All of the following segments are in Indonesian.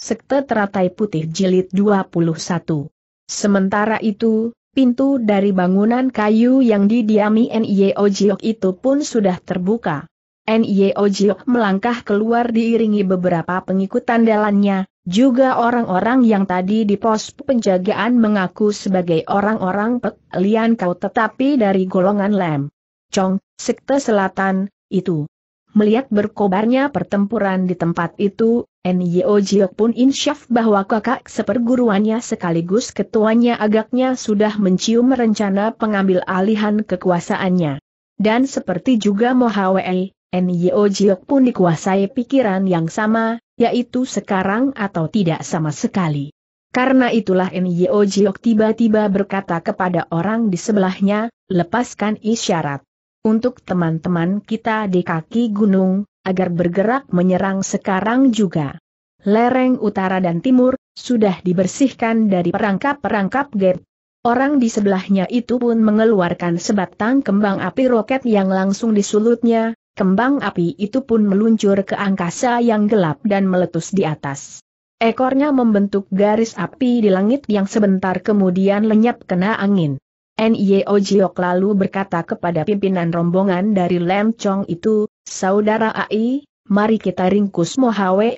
Sekte Teratai Putih Jilid 21. Sementara itu, pintu dari bangunan kayu yang didiami N.Y.O. Jiok itu pun sudah terbuka. N.Y.O. Jiok melangkah keluar diiringi beberapa pengikut andalannya, juga orang-orang yang tadi di pos penjagaan mengaku sebagai orang-orang peklian kau tetapi dari golongan Lem. Chong, Sekte Selatan, itu. Melihat berkobarnya pertempuran di tempat itu, Nyo Jiok pun insyaf bahwa kakak seperguruannya sekaligus ketuanya agaknya sudah mencium rencana pengambil alihan kekuasaannya. Dan seperti juga Mohawei, Nyo Jiok pun dikuasai pikiran yang sama, yaitu sekarang atau tidak sama sekali. Karena itulah Nyo Jiok tiba-tiba berkata kepada orang di sebelahnya, lepaskan isyarat. Untuk teman-teman kita di kaki gunung, agar bergerak menyerang sekarang juga. Lereng utara dan timur, sudah dibersihkan dari perangkap-perangkap gap. Orang di sebelahnya itu pun mengeluarkan sebatang kembang api roket yang langsung disulutnya, kembang api itu pun meluncur ke angkasa yang gelap dan meletus di atas. Ekornya membentuk garis api di langit yang sebentar kemudian lenyap kena angin. N.I.O. Jiok lalu berkata kepada pimpinan rombongan dari Lem Chong itu, Saudara AI, mari kita ringkus Mohawe.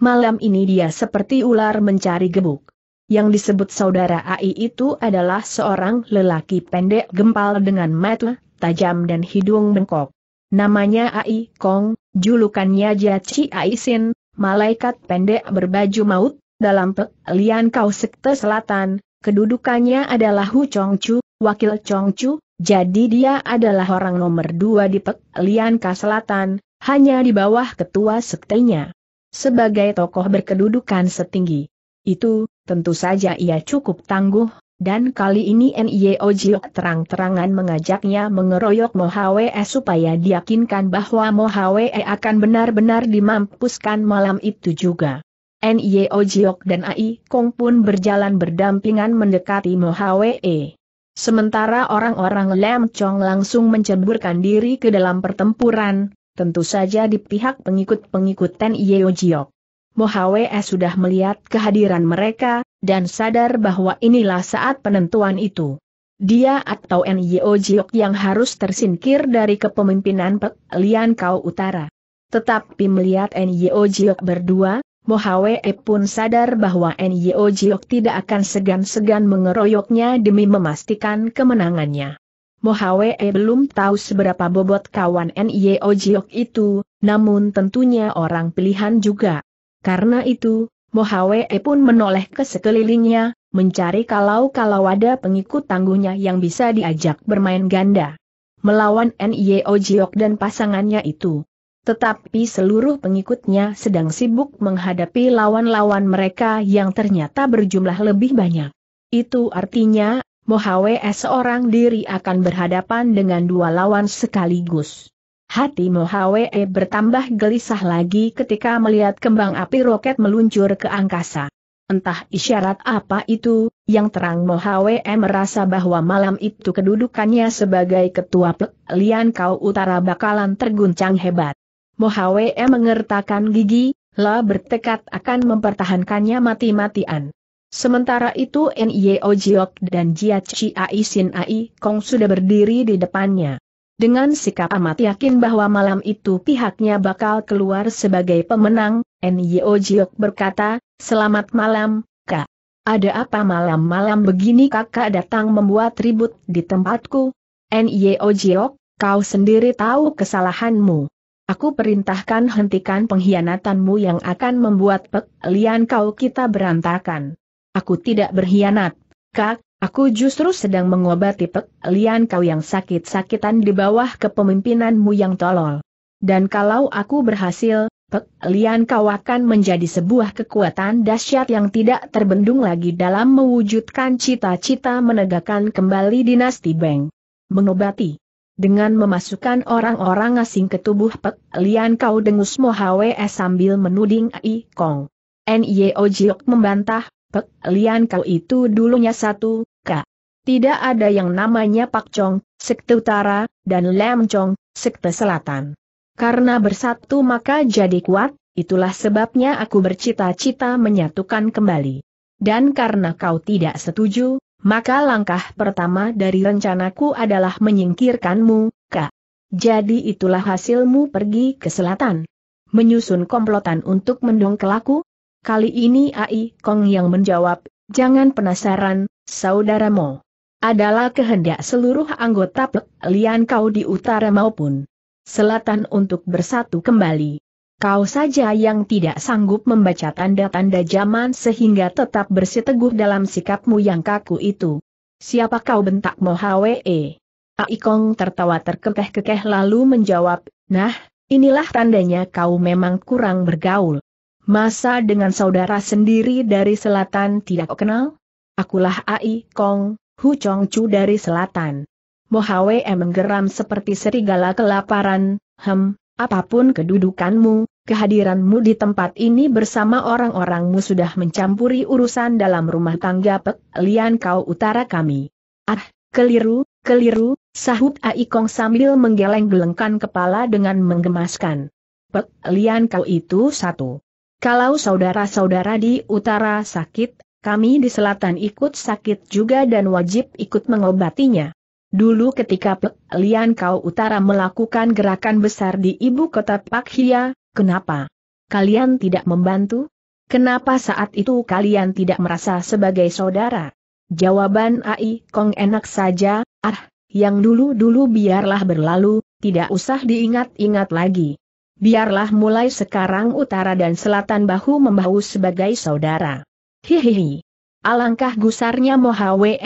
Malam ini dia seperti ular mencari gebuk. Yang disebut saudara AI itu adalah seorang lelaki pendek gempal dengan mata tajam dan hidung bengkok. Namanya AI Kong, julukannya Jaci Aisin, malaikat pendek berbaju maut, dalam pelian Kau Sekte Selatan, kedudukannya adalah Hu Chong Chu, wakil Chong Chu, jadi dia adalah orang nomor dua di Lianka Selatan, hanya di bawah ketua sektenya. Sebagai tokoh berkedudukan setinggi. Itu, tentu saja ia cukup tangguh, dan kali ini N.I.O. Jiok terang-terangan mengajaknya mengeroyok Mohawe e supaya diyakinkan bahwa Mohawe e akan benar-benar dimampuskan malam itu juga. N.I.O. Jiok dan A.I. Kong pun berjalan berdampingan mendekati Mohawe. E. Sementara orang-orang Lam Chong langsung menceburkan diri ke dalam pertempuran, tentu saja di pihak pengikut-pengikut Ten Yeo Jiok. Mohawe sudah melihat kehadiran mereka, dan sadar bahwa inilah saat penentuan itu. Dia atau N.Y.O. Jiok yang harus tersingkir dari kepemimpinan Pek Lian Kau Utara. Tetapi melihat N.Y.O. Jiok berdua, Mohawe pun sadar bahwa Nyo Jiok tidak akan segan-segan mengeroyoknya demi memastikan kemenangannya. Mohawe belum tahu seberapa bobot kawan Nyo Jiok itu, namun tentunya orang pilihan juga. Karena itu, Mohawe pun menoleh ke sekelilingnya, mencari kalau-kalau ada pengikut tangguhnya yang bisa diajak bermain ganda. Melawan Nio Jiok dan pasangannya itu, tetapi seluruh pengikutnya sedang sibuk menghadapi lawan-lawan mereka yang ternyata berjumlah lebih banyak. Itu artinya, Mohawe seorang diri akan berhadapan dengan dua lawan sekaligus. Hati Mohawe bertambah gelisah lagi ketika melihat kembang api roket meluncur ke angkasa. Entah isyarat apa itu, yang terang Mohawe merasa bahwa malam itu kedudukannya sebagai ketua Lian Kau Utara bakalan terguncang hebat. Mohawe e mengertakkan gigi, La bertekad akan mempertahankannya mati-matian. Sementara itu Nye Jiok dan Jia Ai Sin Ai Kong sudah berdiri di depannya. Dengan sikap amat yakin bahwa malam itu pihaknya bakal keluar sebagai pemenang, Nye Jiok berkata, Selamat malam, Kak. Ada apa malam-malam begini kakak datang membuat ribut di tempatku? Nye Jiok, kau sendiri tahu kesalahanmu. Aku perintahkan hentikan pengkhianatanmu yang akan membuat Pek Lian kau kita berantakan. Aku tidak berkhianat, Kak, aku justru sedang mengobati Pek Lian kau yang sakit-sakitan di bawah kepemimpinanmu yang tolol. Dan kalau aku berhasil, Pek Lian kau akan menjadi sebuah kekuatan dahsyat yang tidak terbendung lagi dalam mewujudkan cita-cita menegakkan kembali dinasti Beng. Mengobati dengan memasukkan orang-orang asing ke tubuh Pek Lian Kau dengus Mo Hwe e sambil menuding Ai Kong. Nio Jiok membantah, Pek Lian Kau itu dulunya satu, Kak. Tidak ada yang namanya Pak Chong, Sekte Utara, dan Lam Chong, Sekte Selatan. Karena bersatu maka jadi kuat, itulah sebabnya aku bercita-cita menyatukan kembali. Dan karena kau tidak setuju, maka langkah pertama dari rencanaku adalah menyingkirkanmu, Kak. Jadi itulah hasilmu pergi ke selatan. Menyusun komplotan untuk mendongkelaku? Kali ini Ai Kong yang menjawab, jangan penasaran, saudaramu. Adalah kehendak seluruh anggota Plek Lian Kau di utara maupun selatan untuk bersatu kembali. Kau saja yang tidak sanggup membaca tanda-tanda zaman sehingga tetap bersiteguh dalam sikapmu yang kaku itu. Siapa kau bentak Mohawe? Aikong tertawa terkekeh-kekeh lalu menjawab, Nah, inilah tandanya kau memang kurang bergaul. Masa dengan saudara sendiri dari selatan tidak kenal? Akulah Ai Kong, Hu Chong Chu dari selatan. Mohawe menggeram seperti serigala kelaparan, hem, Apapun kedudukanmu, kehadiranmu di tempat ini bersama orang-orangmu sudah mencampuri urusan dalam rumah tangga Pek Lian Kau Utara kami. Ah, keliru, keliru, sahut Aikong sambil menggeleng-gelengkan kepala dengan menggemaskan. Pek Lian Kau itu satu. Kalau saudara-saudara di utara sakit, kami di selatan ikut sakit juga dan wajib ikut mengobatinya. Dulu ketika Pek Lian Kau Utara melakukan gerakan besar di ibu kota Pak Hia, kenapa? Kalian tidak membantu? Kenapa saat itu kalian tidak merasa sebagai saudara? Jawaban Ai Kong enak saja, ah, yang dulu-dulu biarlah berlalu, tidak usah diingat-ingat lagi. Biarlah mulai sekarang utara dan selatan bahu-membahu sebagai saudara. Hihihi. Alangkah gusarnya Mohawe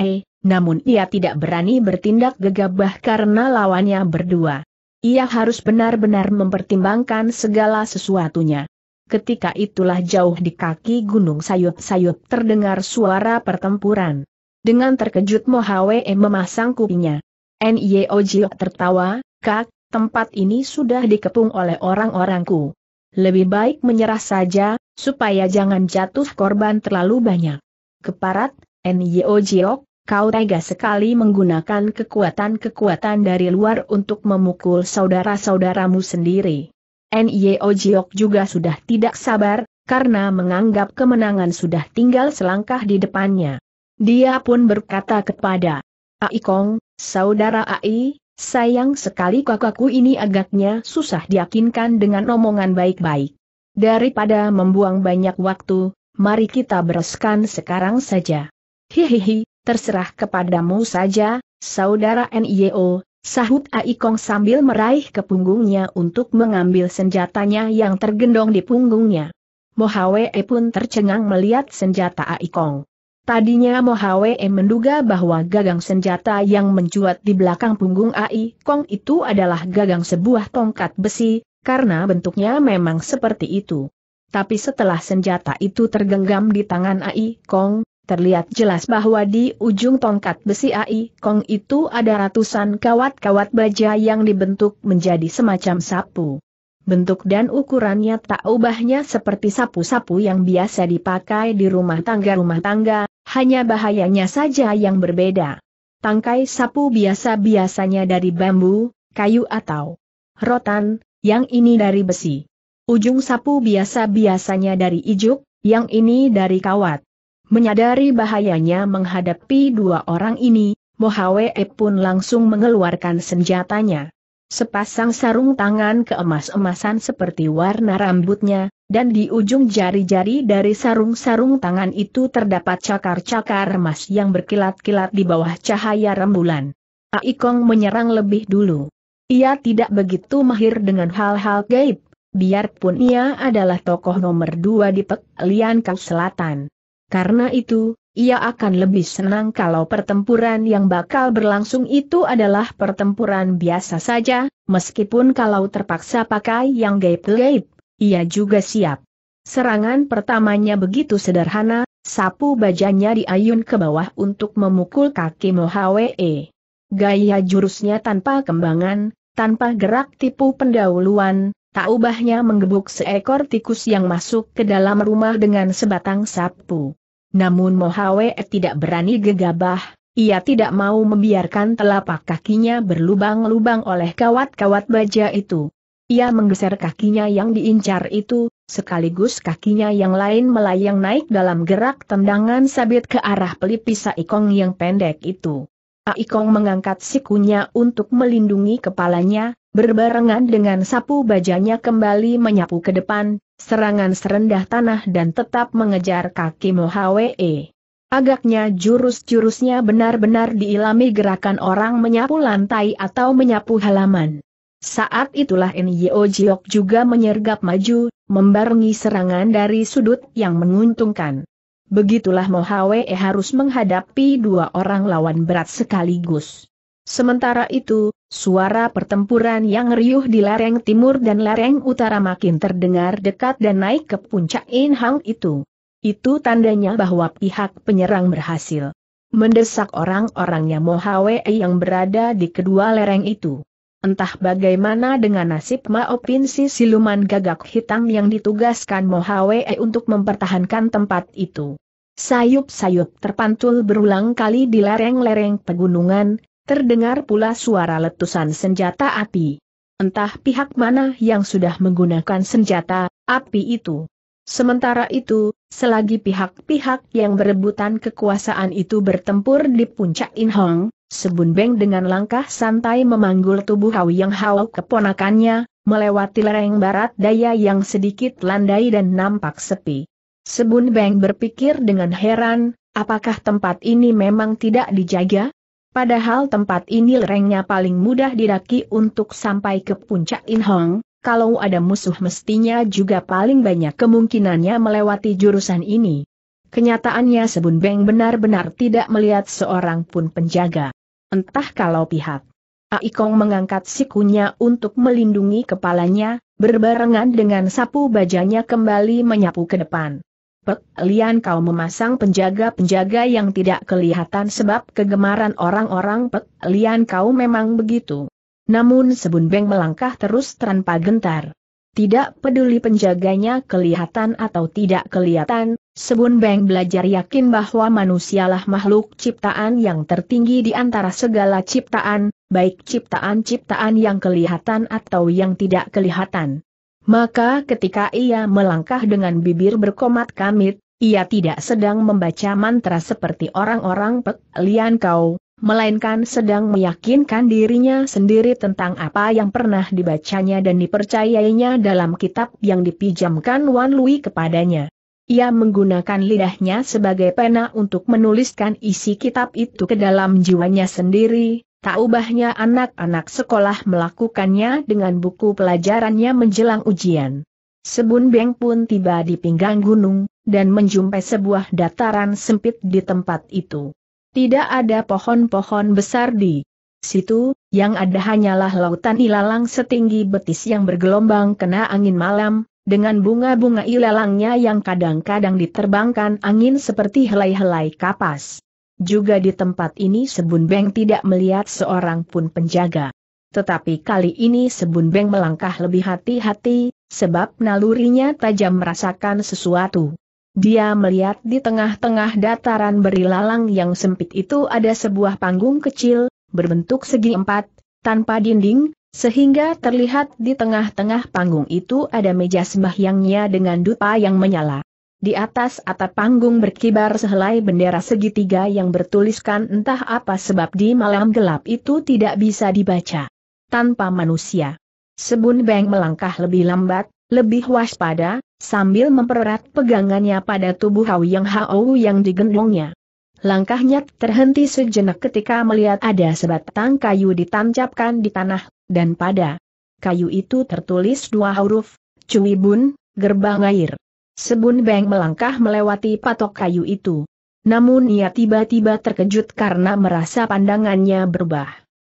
namun ia tidak berani bertindak gegabah karena lawannya berdua. Ia harus benar-benar mempertimbangkan segala sesuatunya. Ketika itulah jauh di kaki gunung sayup-sayup terdengar suara pertempuran. Dengan terkejut Mohawe memasang kupingnya. Jio tertawa, kak, tempat ini sudah dikepung oleh orang-orangku. Lebih baik menyerah saja, supaya jangan jatuh korban terlalu banyak. Keparat, Nyeojiok, Kau tega sekali menggunakan kekuatan-kekuatan dari luar untuk memukul saudara-saudaramu sendiri. N.Y.O. Jiok juga sudah tidak sabar, karena menganggap kemenangan sudah tinggal selangkah di depannya. Dia pun berkata kepada Ai Kong, saudara Ai, sayang sekali kakakku ini agaknya susah diyakinkan dengan omongan baik-baik. Daripada membuang banyak waktu, mari kita bereskan sekarang saja. Hihihi, terserah kepadamu saja, saudara NIO, sahut Aikong sambil meraih ke punggungnya untuk mengambil senjatanya yang tergendong di punggungnya. Mohawe e pun tercengang melihat senjata Aikong. Tadinya Mohawe e menduga bahwa gagang senjata yang mencuat di belakang punggung Aikong itu adalah gagang sebuah tongkat besi, karena bentuknya memang seperti itu. Tapi setelah senjata itu tergenggam di tangan Aikong, Terlihat jelas bahwa di ujung tongkat besi AI Kong itu ada ratusan kawat-kawat baja yang dibentuk menjadi semacam sapu. Bentuk dan ukurannya tak ubahnya seperti sapu-sapu yang biasa dipakai di rumah tangga-rumah tangga, hanya bahayanya saja yang berbeda. Tangkai sapu biasa biasanya dari bambu, kayu atau rotan, yang ini dari besi. Ujung sapu biasa biasanya dari ijuk, yang ini dari kawat. Menyadari bahayanya menghadapi dua orang ini, Mohawe pun langsung mengeluarkan senjatanya. Sepasang sarung tangan keemas-emasan seperti warna rambutnya, dan di ujung jari-jari dari sarung-sarung tangan itu terdapat cakar-cakar emas yang berkilat-kilat di bawah cahaya rembulan. Aikong menyerang lebih dulu. Ia tidak begitu mahir dengan hal-hal gaib, biarpun ia adalah tokoh nomor dua di Lian Kau Selatan. Karena itu, ia akan lebih senang kalau pertempuran yang bakal berlangsung itu adalah pertempuran biasa saja, meskipun kalau terpaksa pakai yang gaib-gaib, ia juga siap. Serangan pertamanya begitu sederhana, sapu bajanya diayun ke bawah untuk memukul kaki Mohawe. Gaya jurusnya tanpa kembangan, tanpa gerak tipu pendahuluan, tak ubahnya menggebuk seekor tikus yang masuk ke dalam rumah dengan sebatang sapu. Namun Mohawe tidak berani gegabah, ia tidak mau membiarkan telapak kakinya berlubang-lubang oleh kawat-kawat baja itu. Ia menggeser kakinya yang diincar itu, sekaligus kakinya yang lain melayang naik dalam gerak tendangan sabit ke arah pelipis Saikong yang pendek itu. Aikong mengangkat sikunya untuk melindungi kepalanya, berbarengan dengan sapu bajanya kembali menyapu ke depan, serangan serendah tanah dan tetap mengejar kaki Mohawe. Agaknya jurus-jurusnya benar-benar diilami gerakan orang menyapu lantai atau menyapu halaman. Saat itulah Nyo Jiok juga menyergap maju, membarungi serangan dari sudut yang menguntungkan. Begitulah Mohawe harus menghadapi dua orang lawan berat sekaligus. Sementara itu, suara pertempuran yang riuh di lereng timur dan lereng utara makin terdengar dekat dan naik ke puncak Inhang itu. Itu tandanya bahwa pihak penyerang berhasil mendesak orang-orangnya Mohawe yang berada di kedua lereng itu. Entah bagaimana dengan nasib Maopin si siluman gagak hitam yang ditugaskan Mohawe untuk mempertahankan tempat itu. Sayup-sayup terpantul berulang kali di lereng-lereng pegunungan, Terdengar pula suara letusan senjata api. Entah pihak mana yang sudah menggunakan senjata api itu. Sementara itu, selagi pihak-pihak yang berebutan kekuasaan itu bertempur di puncak Inhong, Sebun Beng dengan langkah santai memanggul tubuh Hau Yang Hao keponakannya, melewati lereng barat daya yang sedikit landai dan nampak sepi. Sebun Beng berpikir dengan heran, apakah tempat ini memang tidak dijaga? Padahal tempat ini lerengnya paling mudah didaki untuk sampai ke puncak Inhong, kalau ada musuh mestinya juga paling banyak kemungkinannya melewati jurusan ini. Kenyataannya Sebun Beng benar-benar tidak melihat seorang pun penjaga. Entah kalau pihak Aikong mengangkat sikunya untuk melindungi kepalanya, berbarengan dengan sapu bajanya kembali menyapu ke depan. Lian, kau memasang penjaga-penjaga yang tidak kelihatan sebab kegemaran orang-orang Lian, kau memang begitu. Namun Sebun Beng melangkah terus tanpa gentar. Tidak peduli penjaganya kelihatan atau tidak kelihatan, Sebun Beng belajar yakin bahwa manusialah makhluk ciptaan yang tertinggi di antara segala ciptaan, baik ciptaan-ciptaan yang kelihatan atau yang tidak kelihatan. Maka ketika ia melangkah dengan bibir berkomat kamit, ia tidak sedang membaca mantra seperti orang-orang Pek Kau, melainkan sedang meyakinkan dirinya sendiri tentang apa yang pernah dibacanya dan dipercayainya dalam kitab yang dipinjamkan Wan Lui kepadanya. Ia menggunakan lidahnya sebagai pena untuk menuliskan isi kitab itu ke dalam jiwanya sendiri, Tak ubahnya anak-anak sekolah melakukannya dengan buku pelajarannya menjelang ujian. Sebun Beng pun tiba di pinggang gunung, dan menjumpai sebuah dataran sempit di tempat itu. Tidak ada pohon-pohon besar di situ, yang ada hanyalah lautan ilalang setinggi betis yang bergelombang kena angin malam, dengan bunga-bunga ilalangnya yang kadang-kadang diterbangkan angin seperti helai-helai kapas. Juga di tempat ini Sebun Beng tidak melihat seorang pun penjaga. Tetapi kali ini Sebun Beng melangkah lebih hati-hati, sebab nalurinya tajam merasakan sesuatu. Dia melihat di tengah-tengah dataran berilalang yang sempit itu ada sebuah panggung kecil, berbentuk segi empat, tanpa dinding, sehingga terlihat di tengah-tengah panggung itu ada meja sembahyangnya dengan dupa yang menyala. Di atas atap panggung berkibar sehelai bendera segitiga yang bertuliskan entah apa sebab di malam gelap itu tidak bisa dibaca. Tanpa manusia. Sebun Beng melangkah lebih lambat, lebih waspada, sambil mempererat pegangannya pada tubuh Hau Yang Hao yang digendongnya. Langkahnya terhenti sejenak ketika melihat ada sebatang kayu ditancapkan di tanah, dan pada kayu itu tertulis dua huruf, Cui Bun, Gerbang Air. Sebun Beng melangkah melewati patok kayu itu. Namun ia tiba-tiba terkejut karena merasa pandangannya berubah.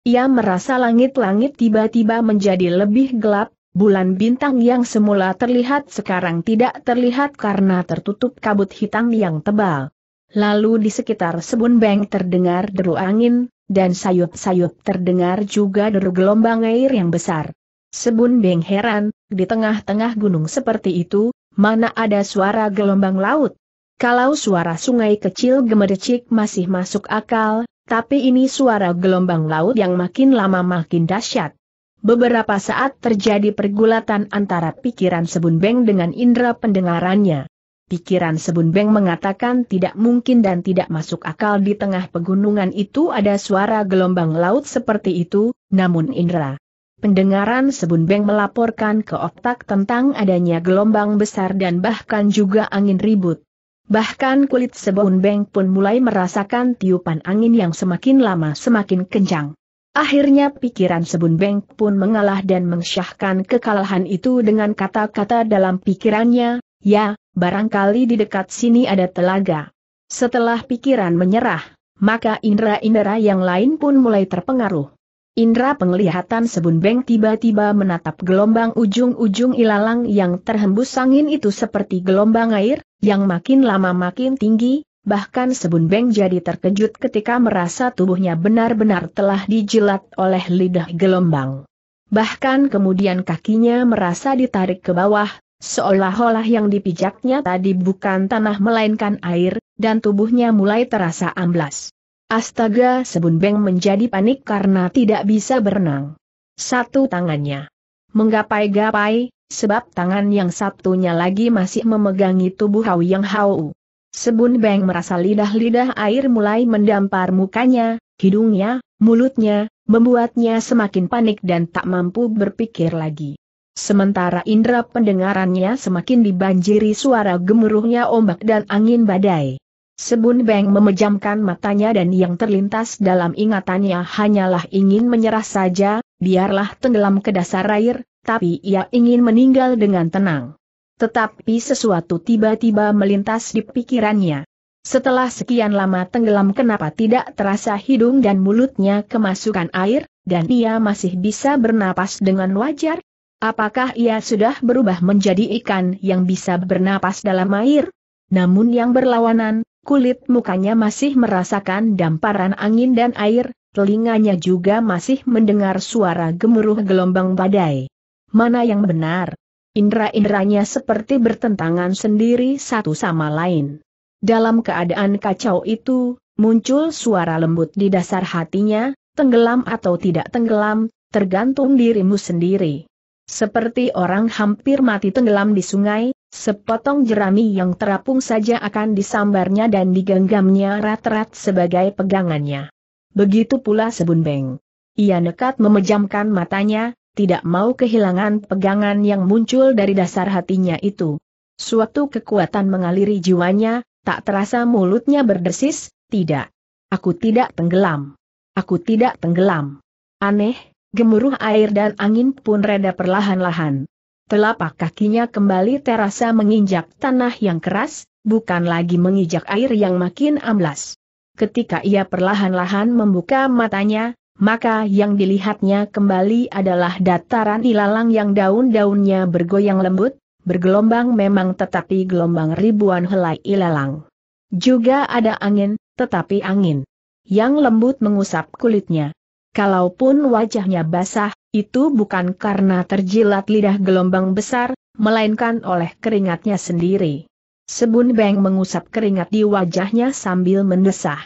Ia merasa langit-langit tiba-tiba menjadi lebih gelap, bulan bintang yang semula terlihat sekarang tidak terlihat karena tertutup kabut hitam yang tebal. Lalu di sekitar sebun beng terdengar deru angin, dan sayup-sayup terdengar juga deru gelombang air yang besar. Sebun beng heran, di tengah-tengah gunung seperti itu, mana ada suara gelombang laut. Kalau suara sungai kecil gemericik masih masuk akal, tapi ini suara gelombang laut yang makin lama makin dahsyat. Beberapa saat terjadi pergulatan antara pikiran Sebun Beng dengan indera pendengarannya. Pikiran Sebun Beng mengatakan tidak mungkin dan tidak masuk akal di tengah pegunungan itu ada suara gelombang laut seperti itu, namun indera Pendengaran Sebun Beng melaporkan ke otak tentang adanya gelombang besar dan bahkan juga angin ribut. Bahkan kulit Sebun Beng pun mulai merasakan tiupan angin yang semakin lama semakin kencang. Akhirnya pikiran Sebun Beng pun mengalah dan mensyahkan kekalahan itu dengan kata-kata dalam pikirannya, ya, barangkali di dekat sini ada telaga. Setelah pikiran menyerah, maka indera-indera yang lain pun mulai terpengaruh. Indra penglihatan Sebun Beng tiba-tiba menatap gelombang ujung-ujung ilalang yang terhembus angin itu seperti gelombang air, yang makin lama makin tinggi, bahkan Sebun Beng jadi terkejut ketika merasa tubuhnya benar-benar telah dijilat oleh lidah gelombang. Bahkan kemudian kakinya merasa ditarik ke bawah, seolah-olah yang dipijaknya tadi bukan tanah melainkan air, dan tubuhnya mulai terasa amblas. Astaga Sebun Beng menjadi panik karena tidak bisa berenang. Satu tangannya menggapai-gapai, sebab tangan yang satunya lagi masih memegangi tubuh Hau Yang Hau. Sebun Beng merasa lidah-lidah air mulai mendampar mukanya, hidungnya, mulutnya, membuatnya semakin panik dan tak mampu berpikir lagi. Sementara indera pendengarannya semakin dibanjiri suara gemuruhnya ombak dan angin badai. Sebun Beng memejamkan matanya dan yang terlintas dalam ingatannya hanyalah ingin menyerah saja, biarlah tenggelam ke dasar air, tapi ia ingin meninggal dengan tenang. Tetapi sesuatu tiba-tiba melintas di pikirannya. Setelah sekian lama tenggelam kenapa tidak terasa hidung dan mulutnya kemasukan air, dan ia masih bisa bernapas dengan wajar? Apakah ia sudah berubah menjadi ikan yang bisa bernapas dalam air? Namun yang berlawanan, kulit mukanya masih merasakan damparan angin dan air, telinganya juga masih mendengar suara gemuruh gelombang badai. Mana yang benar? Indra-indranya seperti bertentangan sendiri satu sama lain. Dalam keadaan kacau itu, muncul suara lembut di dasar hatinya, tenggelam atau tidak tenggelam, tergantung dirimu sendiri. Seperti orang hampir mati tenggelam di sungai, Sepotong jerami yang terapung saja akan disambarnya dan digenggamnya rat-rat sebagai pegangannya. Begitu pula sebun beng. Ia nekat memejamkan matanya, tidak mau kehilangan pegangan yang muncul dari dasar hatinya itu. Suatu kekuatan mengaliri jiwanya, tak terasa mulutnya berdesis, tidak. Aku tidak tenggelam. Aku tidak tenggelam. Aneh, gemuruh air dan angin pun reda perlahan-lahan. Telapak kakinya kembali terasa menginjak tanah yang keras, bukan lagi menginjak air yang makin amblas. Ketika ia perlahan-lahan membuka matanya, maka yang dilihatnya kembali adalah dataran ilalang yang daun-daunnya bergoyang lembut, bergelombang memang tetapi gelombang ribuan helai ilalang. Juga ada angin, tetapi angin yang lembut mengusap kulitnya. Kalaupun wajahnya basah, itu bukan karena terjilat lidah gelombang besar, melainkan oleh keringatnya sendiri. Sebun Beng mengusap keringat di wajahnya sambil mendesah.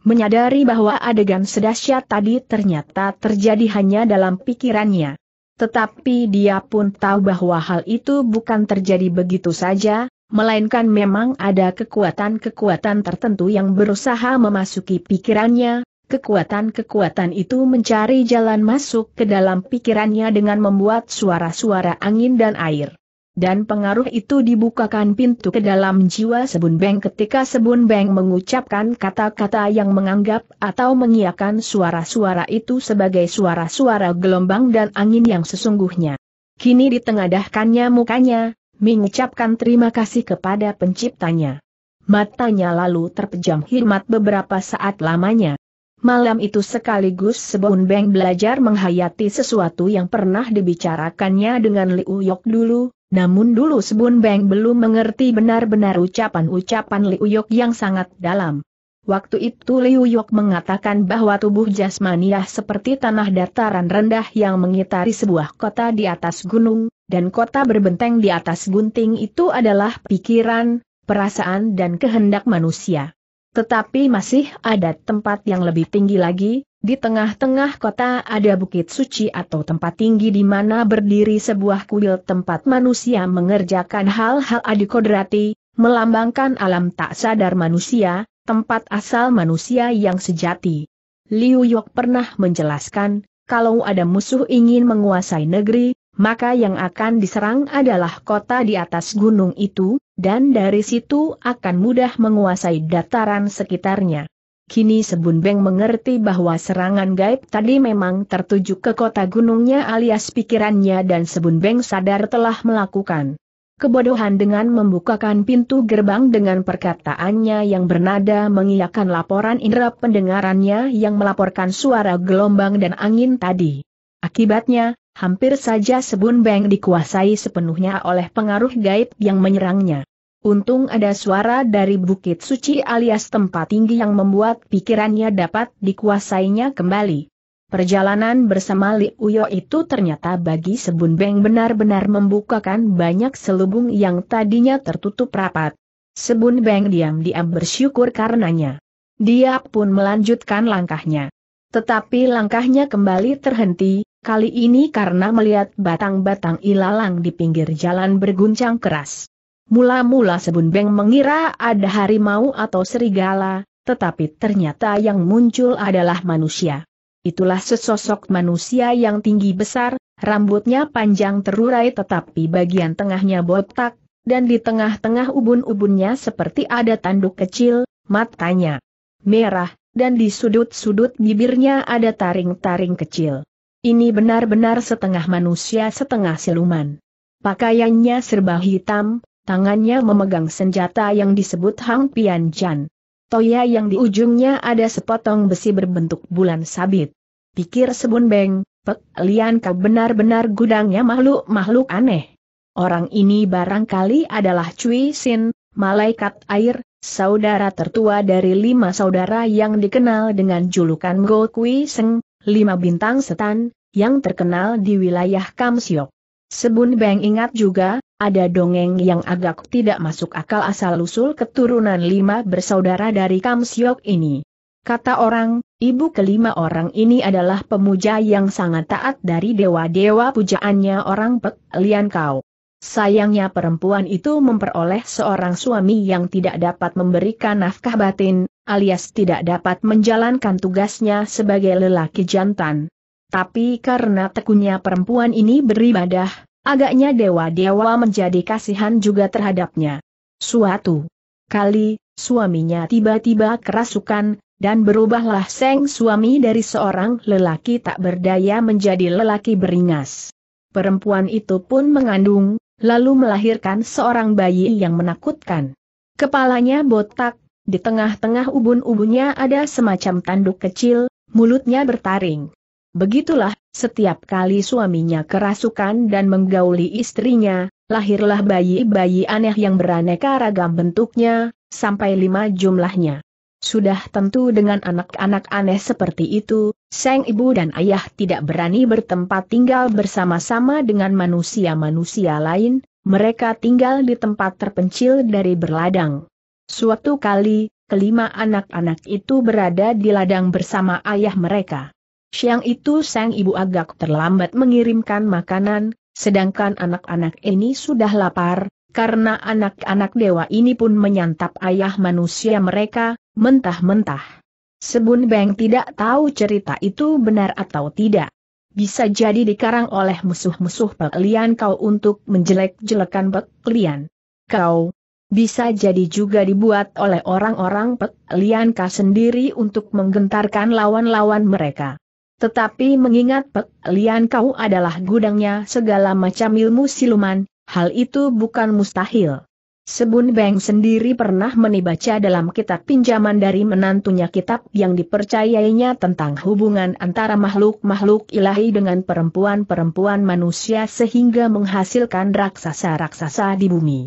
Menyadari bahwa adegan sedahsyat tadi ternyata terjadi hanya dalam pikirannya. Tetapi dia pun tahu bahwa hal itu bukan terjadi begitu saja, melainkan memang ada kekuatan-kekuatan tertentu yang berusaha memasuki pikirannya, Kekuatan-kekuatan itu mencari jalan masuk ke dalam pikirannya dengan membuat suara-suara angin dan air. Dan pengaruh itu dibukakan pintu ke dalam jiwa Sebun Beng ketika Sebun Beng mengucapkan kata-kata yang menganggap atau mengiakan suara-suara itu sebagai suara-suara gelombang dan angin yang sesungguhnya. Kini ditengadahkannya mukanya, mengucapkan terima kasih kepada penciptanya. Matanya lalu terpejam hikmat beberapa saat lamanya. Malam itu sekaligus Sebun Beng belajar menghayati sesuatu yang pernah dibicarakannya dengan Liu Yok dulu, namun dulu Sebun Beng belum mengerti benar-benar ucapan-ucapan Liu Yok yang sangat dalam. Waktu itu Liu Yok mengatakan bahwa tubuh jasmaniah seperti tanah dataran rendah yang mengitari sebuah kota di atas gunung, dan kota berbenteng di atas gunting itu adalah pikiran, perasaan dan kehendak manusia. Tetapi masih ada tempat yang lebih tinggi lagi, di tengah-tengah kota ada bukit suci atau tempat tinggi di mana berdiri sebuah kuil tempat manusia mengerjakan hal-hal adikodrati, melambangkan alam tak sadar manusia, tempat asal manusia yang sejati. Liu Yok pernah menjelaskan, kalau ada musuh ingin menguasai negeri, maka yang akan diserang adalah kota di atas gunung itu, dan dari situ akan mudah menguasai dataran sekitarnya. Kini Sebun Beng mengerti bahwa serangan gaib tadi memang tertuju ke kota gunungnya alias pikirannya dan Sebun Beng sadar telah melakukan kebodohan dengan membukakan pintu gerbang dengan perkataannya yang bernada mengiyakan laporan indera pendengarannya yang melaporkan suara gelombang dan angin tadi. Akibatnya, Hampir saja Sebun Beng dikuasai sepenuhnya oleh pengaruh gaib yang menyerangnya. Untung ada suara dari Bukit Suci alias tempat tinggi yang membuat pikirannya dapat dikuasainya kembali. Perjalanan bersama Li Uyo itu ternyata bagi Sebun Beng benar-benar membukakan banyak selubung yang tadinya tertutup rapat. Sebun Beng diam-diam bersyukur karenanya. Dia pun melanjutkan langkahnya. Tetapi langkahnya kembali terhenti, kali ini karena melihat batang-batang ilalang di pinggir jalan berguncang keras. Mula-mula Sebun Beng mengira ada harimau atau serigala, tetapi ternyata yang muncul adalah manusia. Itulah sesosok manusia yang tinggi besar, rambutnya panjang terurai tetapi bagian tengahnya botak, dan di tengah-tengah ubun-ubunnya seperti ada tanduk kecil, matanya merah, dan di sudut-sudut bibirnya ada taring-taring kecil. Ini benar-benar setengah manusia setengah siluman. Pakaiannya serba hitam, tangannya memegang senjata yang disebut Hang Pian Chan. Toya yang di ujungnya ada sepotong besi berbentuk bulan sabit. Pikir Sebun Beng, Pek Lian kau benar-benar gudangnya makhluk-makhluk aneh. Orang ini barangkali adalah Cui Sin, malaikat air, saudara tertua dari lima saudara yang dikenal dengan julukan Go Kui Seng, lima bintang setan, yang terkenal di wilayah Kamsiok. Sebun Beng ingat juga, ada dongeng yang agak tidak masuk akal asal-usul keturunan lima bersaudara dari Kamsiok ini. Kata orang, ibu kelima orang ini adalah pemuja yang sangat taat dari dewa-dewa pujaannya orang Pek Lian Kau. Sayangnya perempuan itu memperoleh seorang suami yang tidak dapat memberikan nafkah batin, alias tidak dapat menjalankan tugasnya sebagai lelaki jantan. Tapi karena tekunnya perempuan ini beribadah, agaknya dewa-dewa menjadi kasihan juga terhadapnya. Suatu kali, suaminya tiba-tiba kerasukan, dan berubahlah seng suami dari seorang lelaki tak berdaya menjadi lelaki beringas. Perempuan itu pun mengandung, lalu melahirkan seorang bayi yang menakutkan. Kepalanya botak, di tengah-tengah ubun-ubunnya ada semacam tanduk kecil, mulutnya bertaring. Begitulah, setiap kali suaminya kerasukan dan menggauli istrinya, lahirlah bayi-bayi aneh yang beraneka ragam bentuknya, sampai lima jumlahnya. Sudah tentu dengan anak-anak aneh seperti itu, Sang ibu dan ayah tidak berani bertempat tinggal bersama-sama dengan manusia-manusia lain, mereka tinggal di tempat terpencil dari berladang. Suatu kali, kelima anak-anak itu berada di ladang bersama ayah mereka. Siang itu sang ibu agak terlambat mengirimkan makanan, sedangkan anak-anak ini sudah lapar, karena anak-anak dewa ini pun menyantap ayah manusia mereka, mentah-mentah. Sebun Beng tidak tahu cerita itu benar atau tidak. Bisa jadi dikarang oleh musuh-musuh pelian kau untuk menjelek-jelekan pelian. Kau bisa jadi juga dibuat oleh orang-orang pelian kau sendiri untuk menggentarkan lawan-lawan mereka. Tetapi mengingat pelian kau adalah gudangnya segala macam ilmu siluman, hal itu bukan mustahil. Sebun Beng sendiri pernah menibaca dalam kitab pinjaman dari menantunya kitab yang dipercayainya tentang hubungan antara makhluk-makhluk ilahi dengan perempuan-perempuan manusia sehingga menghasilkan raksasa-raksasa di bumi.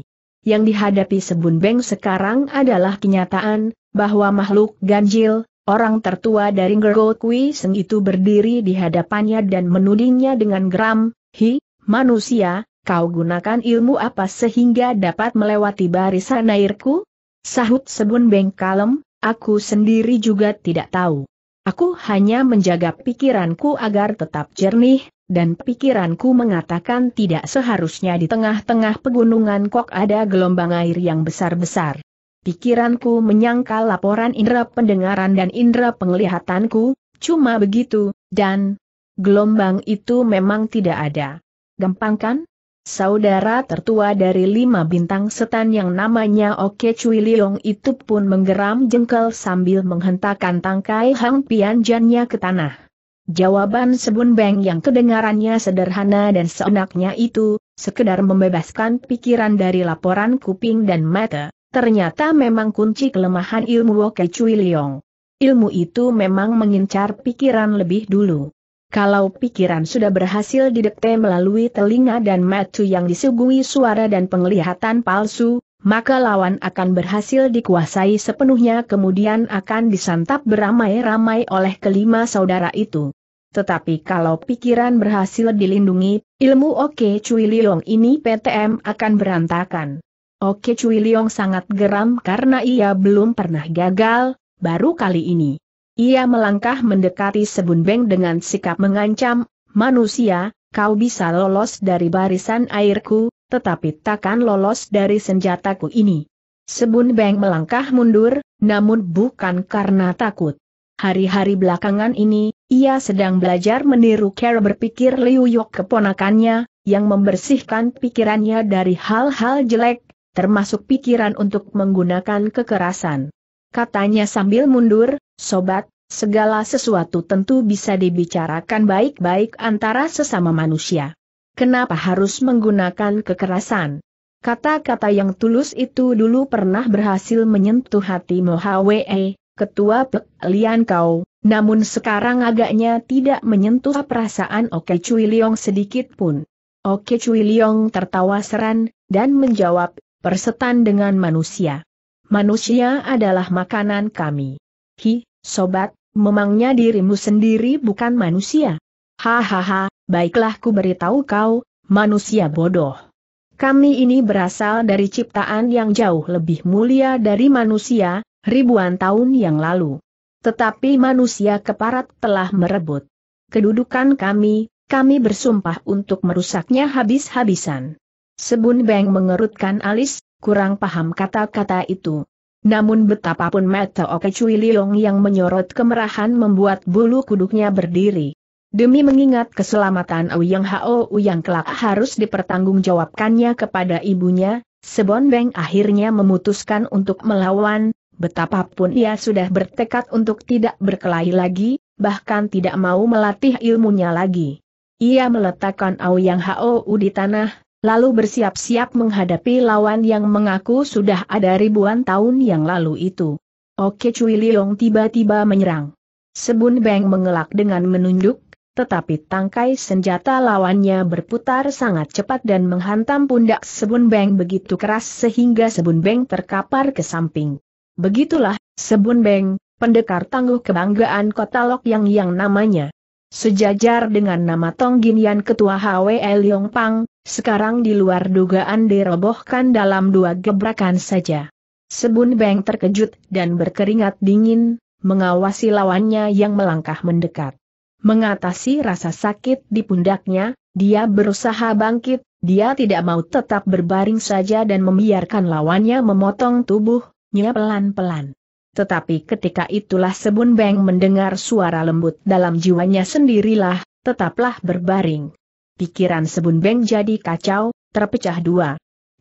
Yang dihadapi Sebun Beng sekarang adalah kenyataan, bahwa makhluk ganjil, orang tertua dari Gergo Kui Seng itu berdiri di hadapannya dan menudingnya dengan geram, hi, manusia, kau gunakan ilmu apa sehingga dapat melewati barisan airku? Sahut Sebun Beng kalem, aku sendiri juga tidak tahu. Aku hanya menjaga pikiranku agar tetap jernih, dan pikiranku mengatakan tidak seharusnya di tengah-tengah pegunungan kok ada gelombang air yang besar-besar. Pikiranku menyangkal laporan indera pendengaran dan indera penglihatanku, cuma begitu, dan gelombang itu memang tidak ada. Gampang kan? Saudara tertua dari lima bintang setan yang namanya Oke Cui Liong itu pun menggeram jengkel sambil menghentakkan tangkai Hang Pianjannya ke tanah. Jawaban Sebun Beng yang kedengarannya sederhana dan seenaknya itu, sekedar membebaskan pikiran dari laporan kuping dan mata, ternyata memang kunci kelemahan ilmu Oke Cui Liong. Ilmu itu memang mengincar pikiran lebih dulu. Kalau pikiran sudah berhasil didekte melalui telinga dan matu yang disuguhi suara dan penglihatan palsu, maka lawan akan berhasil dikuasai sepenuhnya kemudian akan disantap beramai-ramai oleh kelima saudara itu. Tetapi kalau pikiran berhasil dilindungi, ilmu Oke Cui Liong ini PTM akan berantakan. Oke Cui Liong sangat geram karena ia belum pernah gagal, baru kali ini. Ia melangkah mendekati Sebun Beng dengan sikap mengancam, manusia, kau bisa lolos dari barisan airku, tetapi takkan lolos dari senjataku ini. Sebun Beng melangkah mundur, namun bukan karena takut. Hari-hari belakangan ini, ia sedang belajar meniru cara berpikir Liu Yok keponakannya, yang membersihkan pikirannya dari hal-hal jelek, termasuk pikiran untuk menggunakan kekerasan. Katanya sambil mundur, Sobat, segala sesuatu tentu bisa dibicarakan baik-baik antara sesama manusia. Kenapa harus menggunakan kekerasan? Kata-kata yang tulus itu dulu pernah berhasil menyentuh hati Mohawe, ketua Pelian Kau, namun sekarang agaknya tidak menyentuh perasaan Oke Cui Liong sedikit pun. Oke Cui Liong tertawa seran, dan menjawab, persetan dengan manusia. Manusia adalah makanan kami. Hi, Sobat, memangnya dirimu sendiri bukan manusia? Hahaha, baiklah ku beritahu kau, manusia bodoh. Kami ini berasal dari ciptaan yang jauh lebih mulia dari manusia, ribuan tahun yang lalu. Tetapi manusia keparat telah merebut kedudukan kami, kami bersumpah untuk merusaknya habis-habisan. Sebun Beng mengerutkan alis, kurang paham kata-kata itu. Namun betapapun mata Oke Cui Liong yang menyorot kemerahan membuat bulu kuduknya berdiri. Demi mengingat keselamatan Ouyang Hao yang kelak harus dipertanggungjawabkannya kepada ibunya, Sebon Beng akhirnya memutuskan untuk melawan, betapapun ia sudah bertekad untuk tidak berkelahi lagi, bahkan tidak mau melatih ilmunya lagi. Ia meletakkan Ouyang Hao di tanah, lalu bersiap-siap menghadapi lawan yang mengaku sudah ada ribuan tahun yang lalu itu. Oke Cui Liong tiba-tiba menyerang. Sebun Beng mengelak dengan menunduk, tetapi tangkai senjata lawannya berputar sangat cepat dan menghantam pundak Sebun Beng begitu keras sehingga Sebun Beng terkapar ke samping. Begitulah, Sebun Beng, pendekar tangguh kebanggaan kota Lok Yang yang namanya. Sejajar dengan nama Tong Ginian Ketua HWE Yong Pang, sekarang di luar dugaan dirobohkan dalam dua gebrakan saja. Sebun Beng terkejut dan berkeringat dingin, mengawasi lawannya yang melangkah mendekat. Mengatasi rasa sakit di pundaknya, dia berusaha bangkit, dia tidak mau tetap berbaring saja dan membiarkan lawannya memotong tubuhnya pelan-pelan. Tetapi ketika itulah Sebun Beng mendengar suara lembut dalam jiwanya sendirilah, tetaplah berbaring pikiran Sebun Beng jadi kacau, terpecah dua.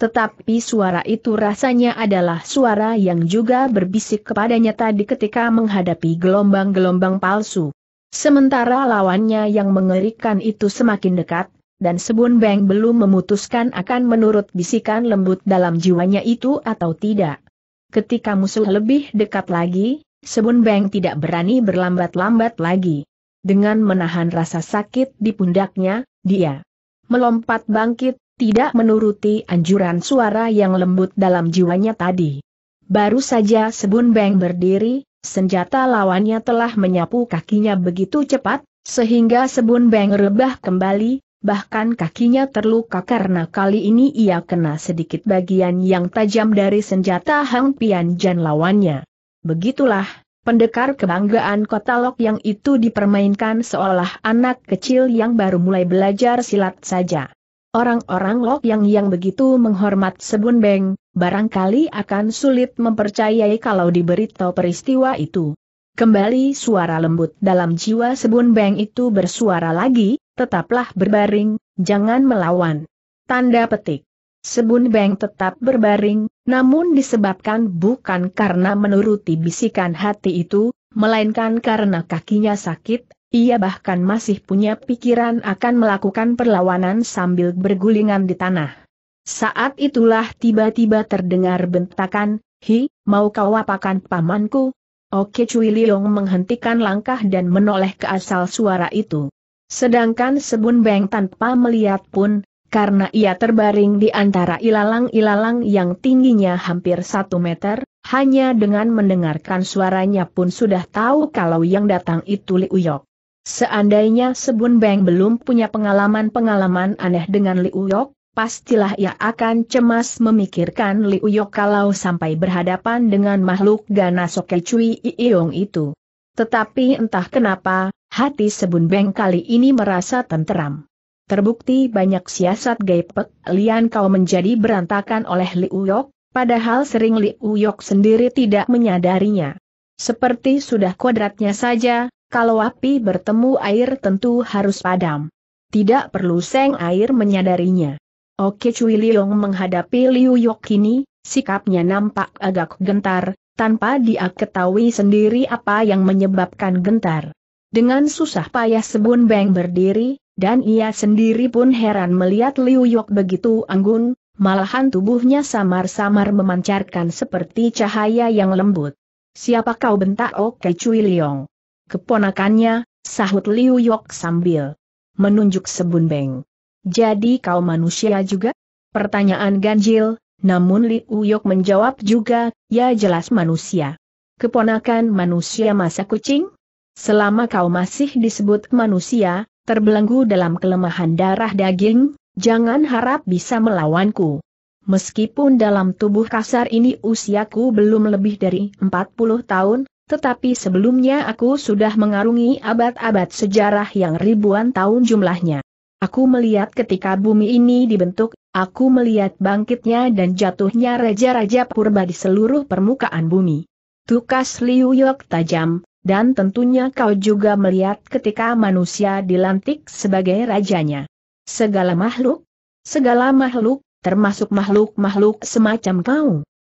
Tetapi suara itu rasanya adalah suara yang juga berbisik kepadanya tadi ketika menghadapi gelombang-gelombang palsu. Sementara lawannya yang mengerikan itu semakin dekat, dan Sebun Beng belum memutuskan akan menurut bisikan lembut dalam jiwanya itu atau tidak. Ketika musuh lebih dekat lagi, Sebun Beng tidak berani berlambat-lambat lagi dengan menahan rasa sakit di pundaknya, dia melompat bangkit, tidak menuruti anjuran suara yang lembut dalam jiwanya tadi. Baru saja Sebun Beng berdiri, senjata lawannya telah menyapu kakinya begitu cepat, sehingga Sebun Beng rebah kembali, bahkan kakinya terluka karena kali ini ia kena sedikit bagian yang tajam dari senjata Hang Pian Jan lawannya. Begitulah, Pendekar kebanggaan kota Lok yang itu dipermainkan seolah anak kecil yang baru mulai belajar silat saja. Orang-orang Lok yang yang begitu menghormat Sebun Beng, barangkali akan sulit mempercayai kalau diberitahu peristiwa itu. Kembali suara lembut dalam jiwa Sebun Beng itu bersuara lagi, tetaplah berbaring, jangan melawan. Tanda petik. Sebun Beng tetap berbaring, namun disebabkan bukan karena menuruti bisikan hati itu, melainkan karena kakinya sakit, ia bahkan masih punya pikiran akan melakukan perlawanan sambil bergulingan di tanah. Saat itulah tiba-tiba terdengar bentakan, Hi, mau kau apakan pamanku? Oke Cui Liong menghentikan langkah dan menoleh ke asal suara itu. Sedangkan Sebun Beng tanpa melihat pun, karena ia terbaring di antara ilalang-ilalang yang tingginya hampir satu meter, hanya dengan mendengarkan suaranya pun sudah tahu kalau yang datang itu Li Uyok. Seandainya Sebun Beng belum punya pengalaman-pengalaman aneh dengan Li Uyok, pastilah ia akan cemas memikirkan Li Uyok kalau sampai berhadapan dengan makhluk ganas Cui Iyong itu. Tetapi entah kenapa, hati Sebun Beng kali ini merasa tenteram. Terbukti banyak siasat Gaipek Lian Kau menjadi berantakan oleh Liu padahal sering Liu sendiri tidak menyadarinya. Seperti sudah kodratnya saja, kalau api bertemu air tentu harus padam. Tidak perlu seng air menyadarinya. Oke Cui Liong menghadapi Liu kini, sikapnya nampak agak gentar, tanpa dia ketahui sendiri apa yang menyebabkan gentar. Dengan susah payah Sebun Beng berdiri, dan ia sendiri pun heran melihat Liu Yok begitu anggun, malahan tubuhnya samar-samar memancarkan seperti cahaya yang lembut. Siapa kau bentak Oke Cui Liong? Keponakannya, sahut Liu Yok sambil menunjuk Beng. Jadi kau manusia juga? Pertanyaan ganjil, namun Liu Yok menjawab juga, ya jelas manusia. Keponakan manusia masa kucing? Selama kau masih disebut manusia, terbelenggu dalam kelemahan darah daging, jangan harap bisa melawanku. Meskipun dalam tubuh kasar ini usiaku belum lebih dari 40 tahun, tetapi sebelumnya aku sudah mengarungi abad-abad sejarah yang ribuan tahun jumlahnya. Aku melihat ketika bumi ini dibentuk, aku melihat bangkitnya dan jatuhnya raja-raja purba di seluruh permukaan bumi. Tukas Liu Yok tajam, dan tentunya kau juga melihat ketika manusia dilantik sebagai rajanya. Segala makhluk, segala makhluk, termasuk makhluk-makhluk semacam kau.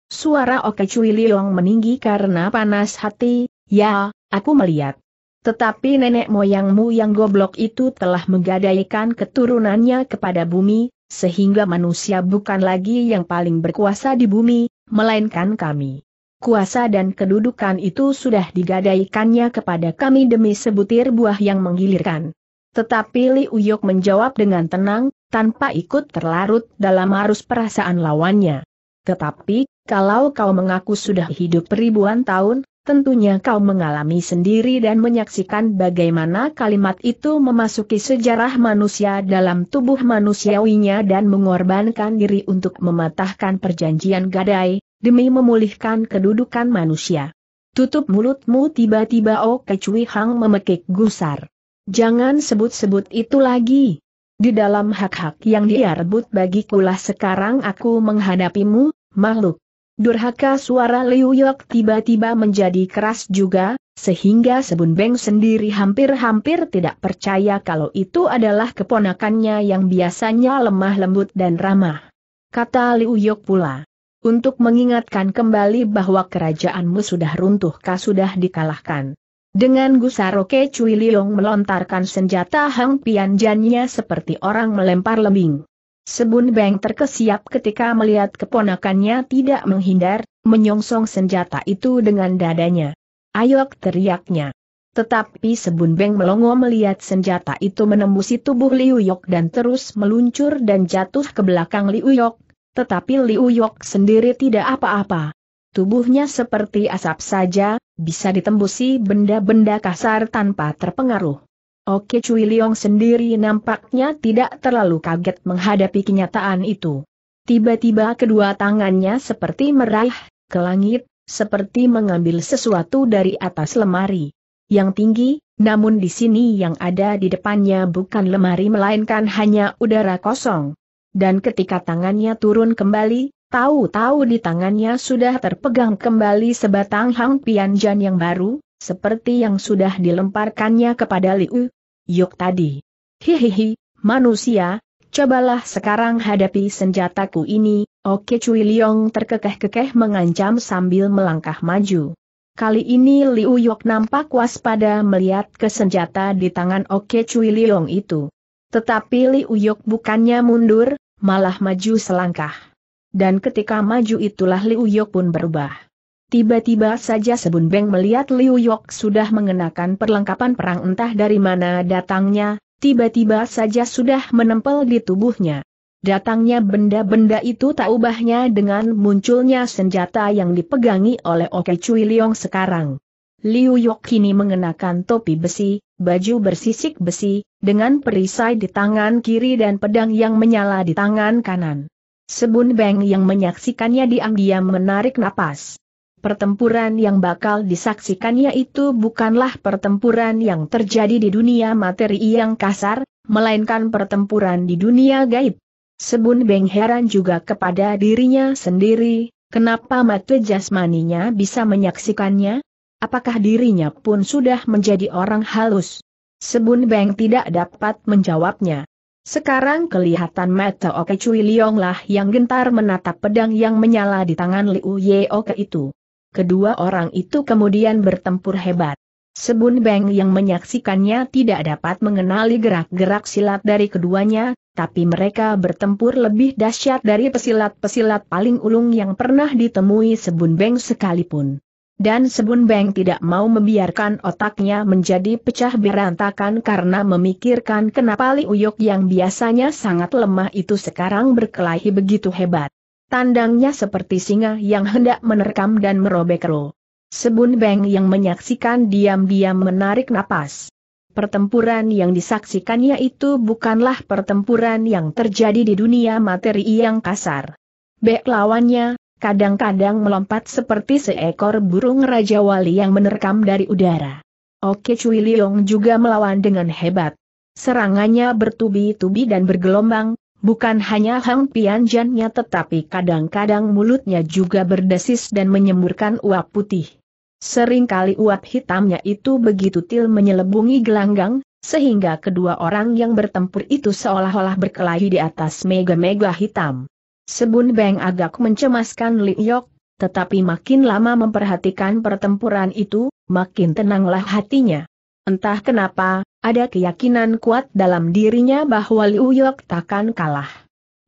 Suara Oke Cui Liong meninggi karena panas hati, ya, aku melihat. Tetapi nenek moyangmu yang goblok itu telah menggadaikan keturunannya kepada bumi, sehingga manusia bukan lagi yang paling berkuasa di bumi, melainkan kami kuasa dan kedudukan itu sudah digadaikannya kepada kami demi sebutir buah yang menggilirkan. Tetapi Li Uyok menjawab dengan tenang, tanpa ikut terlarut dalam arus perasaan lawannya. Tetapi, kalau kau mengaku sudah hidup ribuan tahun, tentunya kau mengalami sendiri dan menyaksikan bagaimana kalimat itu memasuki sejarah manusia dalam tubuh manusiawinya dan mengorbankan diri untuk mematahkan perjanjian gadai, demi memulihkan kedudukan manusia. Tutup mulutmu tiba-tiba Oh Kecui Hang memekik gusar. Jangan sebut-sebut itu lagi. Di dalam hak-hak yang dia rebut bagi kula sekarang aku menghadapimu, makhluk. Durhaka suara Liu Yok tiba-tiba menjadi keras juga, sehingga Sebun Beng sendiri hampir-hampir tidak percaya kalau itu adalah keponakannya yang biasanya lemah lembut dan ramah. Kata Liu Yok pula, untuk mengingatkan kembali bahwa kerajaanmu sudah runtuh kau sudah dikalahkan. Dengan Gusaroke Cui Liong melontarkan senjata Hang Pianjannya seperti orang melempar lembing. Sebun Beng terkesiap ketika melihat keponakannya tidak menghindar, menyongsong senjata itu dengan dadanya. Ayok teriaknya. Tetapi Sebun Beng melongo melihat senjata itu menembusi tubuh Liu Yok dan terus meluncur dan jatuh ke belakang Liu Yok, tetapi Liu Yok sendiri tidak apa-apa. Tubuhnya seperti asap saja, bisa ditembusi benda-benda kasar tanpa terpengaruh. Oke Cui Liong sendiri nampaknya tidak terlalu kaget menghadapi kenyataan itu. Tiba-tiba kedua tangannya seperti meraih ke langit, seperti mengambil sesuatu dari atas lemari. Yang tinggi, namun di sini yang ada di depannya bukan lemari melainkan hanya udara kosong dan ketika tangannya turun kembali, tahu-tahu di tangannya sudah terpegang kembali sebatang Hang Pianjan yang baru, seperti yang sudah dilemparkannya kepada Liu Yuk tadi. Hihihi, manusia, cobalah sekarang hadapi senjataku ini, Oke Cui Liong terkekeh-kekeh mengancam sambil melangkah maju. Kali ini Liu Yok nampak waspada melihat ke senjata di tangan Oke Cui Liong itu. Tetapi Liu Yok bukannya mundur, malah maju selangkah. Dan ketika maju itulah Liu Yok pun berubah. Tiba-tiba saja Sebun Beng melihat Liu Yok sudah mengenakan perlengkapan perang entah dari mana datangnya, tiba-tiba saja sudah menempel di tubuhnya. Datangnya benda-benda itu tak ubahnya dengan munculnya senjata yang dipegangi oleh Oke Cui Leong sekarang. Liu Yok kini mengenakan topi besi, baju bersisik besi, dengan perisai di tangan kiri dan pedang yang menyala di tangan kanan. Sebun Beng yang menyaksikannya diam-diam menarik napas. Pertempuran yang bakal disaksikannya itu bukanlah pertempuran yang terjadi di dunia materi yang kasar, melainkan pertempuran di dunia gaib. Sebun Beng heran juga kepada dirinya sendiri, kenapa mata jasmaninya bisa menyaksikannya, Apakah dirinya pun sudah menjadi orang halus? Sebun Beng tidak dapat menjawabnya. Sekarang kelihatan mata Oke Cui Liong lah yang gentar menatap pedang yang menyala di tangan Liu Ye Oke itu. Kedua orang itu kemudian bertempur hebat. Sebun Beng yang menyaksikannya tidak dapat mengenali gerak-gerak silat dari keduanya, tapi mereka bertempur lebih dahsyat dari pesilat-pesilat paling ulung yang pernah ditemui Sebun Beng sekalipun. Dan Sebun Beng tidak mau membiarkan otaknya menjadi pecah berantakan karena memikirkan kenapa Li Uyok yang biasanya sangat lemah itu sekarang berkelahi begitu hebat. Tandangnya seperti singa yang hendak menerkam dan merobek roh. Sebun Beng yang menyaksikan diam-diam menarik napas. Pertempuran yang disaksikannya itu bukanlah pertempuran yang terjadi di dunia materi yang kasar. Bek lawannya, kadang-kadang melompat seperti seekor burung Raja Wali yang menerkam dari udara. Oke Cui Liong juga melawan dengan hebat. Serangannya bertubi-tubi dan bergelombang, bukan hanya Hang Pianjannya tetapi kadang-kadang mulutnya juga berdesis dan menyemburkan uap putih. Seringkali uap hitamnya itu begitu til menyelebungi gelanggang, sehingga kedua orang yang bertempur itu seolah-olah berkelahi di atas mega-mega hitam. Sebun Beng agak mencemaskan Li Yok, tetapi makin lama memperhatikan pertempuran itu, makin tenanglah hatinya. Entah kenapa, ada keyakinan kuat dalam dirinya bahwa Liu Yok takkan kalah.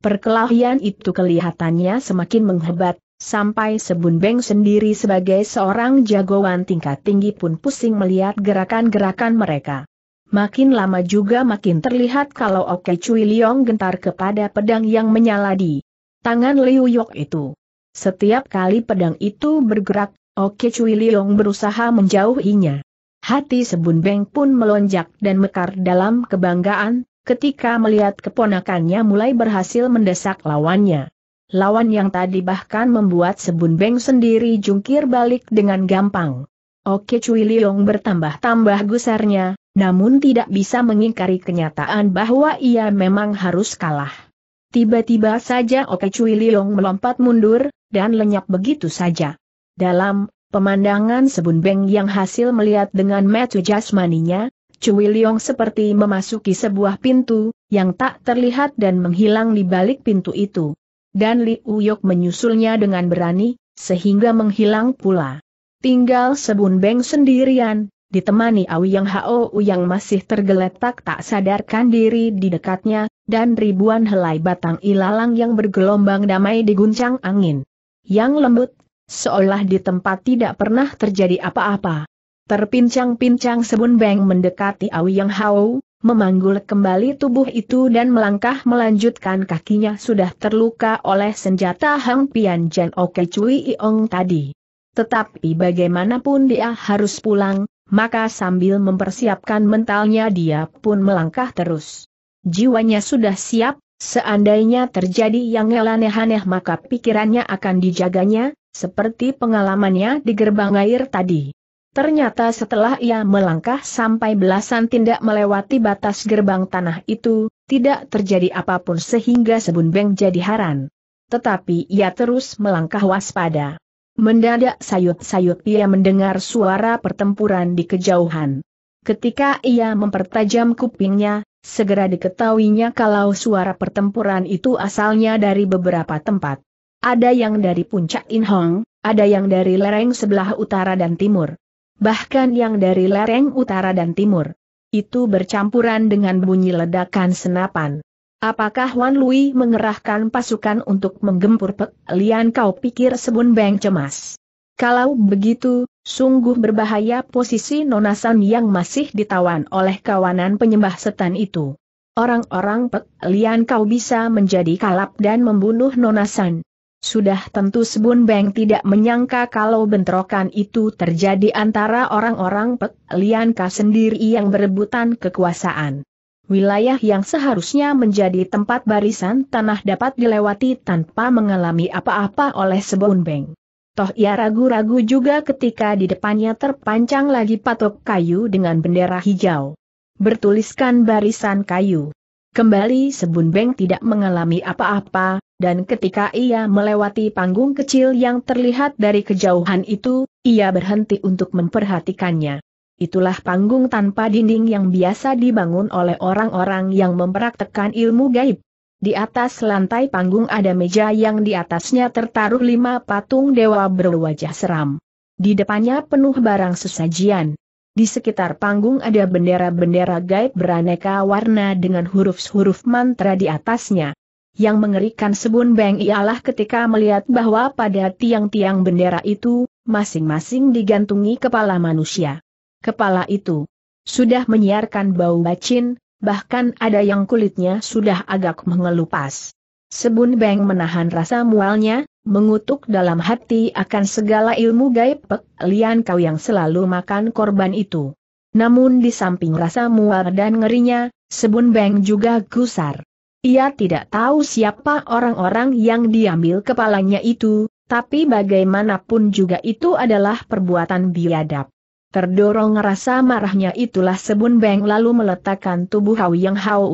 Perkelahian itu kelihatannya semakin menghebat, Sampai Sebun Beng sendiri sebagai seorang jagoan tingkat tinggi pun pusing melihat gerakan-gerakan mereka. Makin lama juga makin terlihat kalau Oke Cui Liong gentar kepada pedang yang menyala di tangan Liu Yok itu. Setiap kali pedang itu bergerak, Oke Cui Liong berusaha menjauhinya. Hati Sebun Beng pun melonjak dan mekar dalam kebanggaan, ketika melihat keponakannya mulai berhasil mendesak lawannya. Lawan yang tadi bahkan membuat Sebun Beng sendiri jungkir balik dengan gampang. Oke Cui Liong bertambah-tambah gusarnya, namun tidak bisa mengingkari kenyataan bahwa ia memang harus kalah. Tiba-tiba saja Oke Cui Liong melompat mundur, dan lenyap begitu saja. Dalam pemandangan Sebun Beng yang hasil melihat dengan metu jasmaninya, Cui Liong seperti memasuki sebuah pintu, yang tak terlihat dan menghilang di balik pintu itu. Dan Li Uyok menyusulnya dengan berani, sehingga menghilang pula. Tinggal Sebun Beng sendirian, ditemani Awi Yang Hao yang masih tergeletak tak sadarkan diri di dekatnya, dan ribuan helai batang ilalang yang bergelombang damai diguncang angin. Yang lembut, seolah di tempat tidak pernah terjadi apa-apa. Terpincang-pincang Sebun Beng mendekati Awi Yang Hao, memanggul kembali tubuh itu dan melangkah melanjutkan kakinya sudah terluka oleh senjata Hang Pian Jan Oke Cui Iong tadi. Tetapi bagaimanapun dia harus pulang, maka sambil mempersiapkan mentalnya dia pun melangkah terus. Jiwanya sudah siap, seandainya terjadi yang aneh-aneh maka pikirannya akan dijaganya, seperti pengalamannya di gerbang air tadi. Ternyata setelah ia melangkah sampai belasan tindak melewati batas gerbang tanah itu, tidak terjadi apapun sehingga Sebun Beng jadi haran. Tetapi ia terus melangkah waspada. Mendadak sayut-sayut ia mendengar suara pertempuran di kejauhan. Ketika ia mempertajam kupingnya, segera diketahuinya kalau suara pertempuran itu asalnya dari beberapa tempat. Ada yang dari puncak Inhong, ada yang dari lereng sebelah utara dan timur. Bahkan yang dari lereng utara dan timur. Itu bercampuran dengan bunyi ledakan senapan. Apakah Wan Lui mengerahkan pasukan untuk menggempur Pek Lian kau pikir Sebun Beng cemas? Kalau begitu, sungguh berbahaya posisi nonasan yang masih ditawan oleh kawanan penyembah setan itu. Orang-orang Pek Lian kau bisa menjadi kalap dan membunuh nonasan. Sudah tentu Sebun Beng tidak menyangka kalau bentrokan itu terjadi antara orang-orang Pek Lian kau sendiri yang berebutan kekuasaan wilayah yang seharusnya menjadi tempat barisan tanah dapat dilewati tanpa mengalami apa-apa oleh Sebun Beng. Toh ia ragu-ragu juga ketika di depannya terpancang lagi patok kayu dengan bendera hijau. Bertuliskan barisan kayu. Kembali Sebun Beng tidak mengalami apa-apa, dan ketika ia melewati panggung kecil yang terlihat dari kejauhan itu, ia berhenti untuk memperhatikannya. Itulah panggung tanpa dinding yang biasa dibangun oleh orang-orang yang mempraktekkan ilmu gaib. Di atas lantai panggung ada meja yang di atasnya tertaruh lima patung dewa berwajah seram. Di depannya penuh barang sesajian. Di sekitar panggung ada bendera-bendera gaib beraneka warna dengan huruf-huruf mantra di atasnya. Yang mengerikan Sebun Beng ialah ketika melihat bahwa pada tiang-tiang bendera itu, masing-masing digantungi kepala manusia kepala itu sudah menyiarkan bau bacin, bahkan ada yang kulitnya sudah agak mengelupas. Sebun Beng menahan rasa mualnya, mengutuk dalam hati akan segala ilmu gaib Pek Lian Kau yang selalu makan korban itu. Namun di samping rasa mual dan ngerinya, Sebun Beng juga gusar. Ia tidak tahu siapa orang-orang yang diambil kepalanya itu, tapi bagaimanapun juga itu adalah perbuatan biadab. Terdorong rasa marahnya itulah Sebun Beng lalu meletakkan tubuh Hau Yang Hau.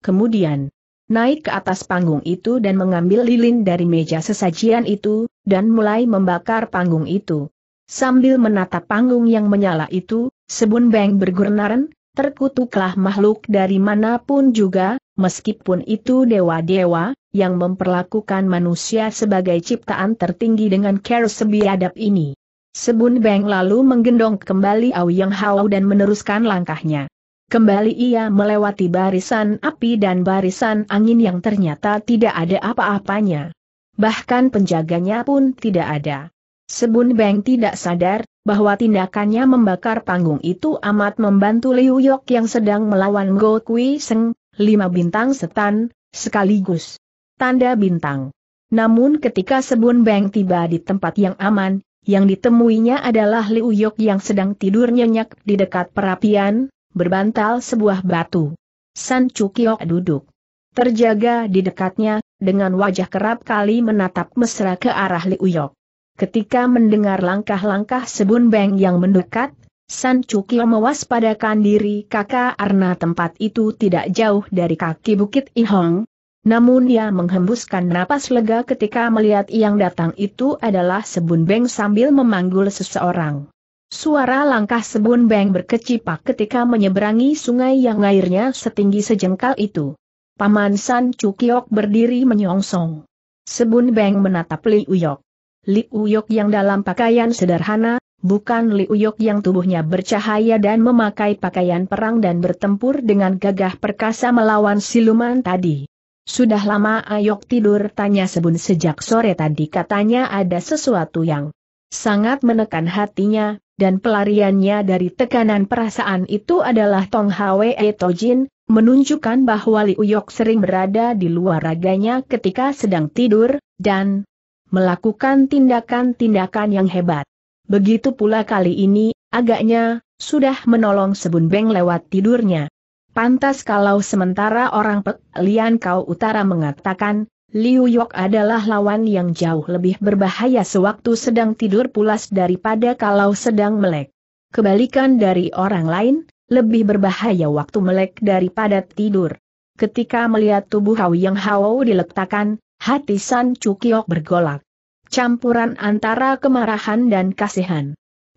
Kemudian, naik ke atas panggung itu dan mengambil lilin dari meja sesajian itu, dan mulai membakar panggung itu. Sambil menatap panggung yang menyala itu, Sebun Beng bergurnaran, terkutuklah makhluk dari manapun juga, meskipun itu dewa-dewa, yang memperlakukan manusia sebagai ciptaan tertinggi dengan care sebiadab ini. Sebun Beng lalu menggendong kembali Au Yang Hao dan meneruskan langkahnya. Kembali ia melewati barisan api dan barisan angin yang ternyata tidak ada apa-apanya. Bahkan penjaganya pun tidak ada. Sebun Beng tidak sadar bahwa tindakannya membakar panggung itu amat membantu Liu Yok yang sedang melawan Go Kui Seng, lima bintang setan, sekaligus tanda bintang. Namun ketika Sebun Beng tiba di tempat yang aman, yang ditemuinya adalah Liu Yok yang sedang tidur nyenyak di dekat perapian, berbantal sebuah batu. San Chukyok duduk. Terjaga di dekatnya, dengan wajah kerap kali menatap mesra ke arah Liu Yok. Ketika mendengar langkah-langkah Sebun Beng yang mendekat, San Cukiok mewaspadakan diri kakak karena tempat itu tidak jauh dari kaki Bukit Ihong, namun ia menghembuskan napas lega ketika melihat yang datang itu adalah Sebun Beng sambil memanggul seseorang. Suara langkah Sebun Beng berkecipak ketika menyeberangi sungai yang airnya setinggi sejengkal itu. Paman San Cukiok berdiri menyongsong. Sebun Beng menatap Li Uyok. Li Uyok yang dalam pakaian sederhana, bukan Li Uyok yang tubuhnya bercahaya dan memakai pakaian perang dan bertempur dengan gagah perkasa melawan siluman tadi. Sudah lama Ayok tidur tanya Sebun sejak sore tadi katanya ada sesuatu yang sangat menekan hatinya, dan pelariannya dari tekanan perasaan itu adalah Tong Hwe Tojin, menunjukkan bahwa Liu sering berada di luar raganya ketika sedang tidur, dan melakukan tindakan-tindakan yang hebat. Begitu pula kali ini, agaknya, sudah menolong Sebun Beng lewat tidurnya. Pantas kalau sementara orang Pek Lian Kau Utara mengatakan, Liu Yok adalah lawan yang jauh lebih berbahaya sewaktu sedang tidur pulas daripada kalau sedang melek. Kebalikan dari orang lain, lebih berbahaya waktu melek daripada tidur. Ketika melihat tubuh Hao Yang Hao diletakkan, hati San Cukiok bergolak. Campuran antara kemarahan dan kasihan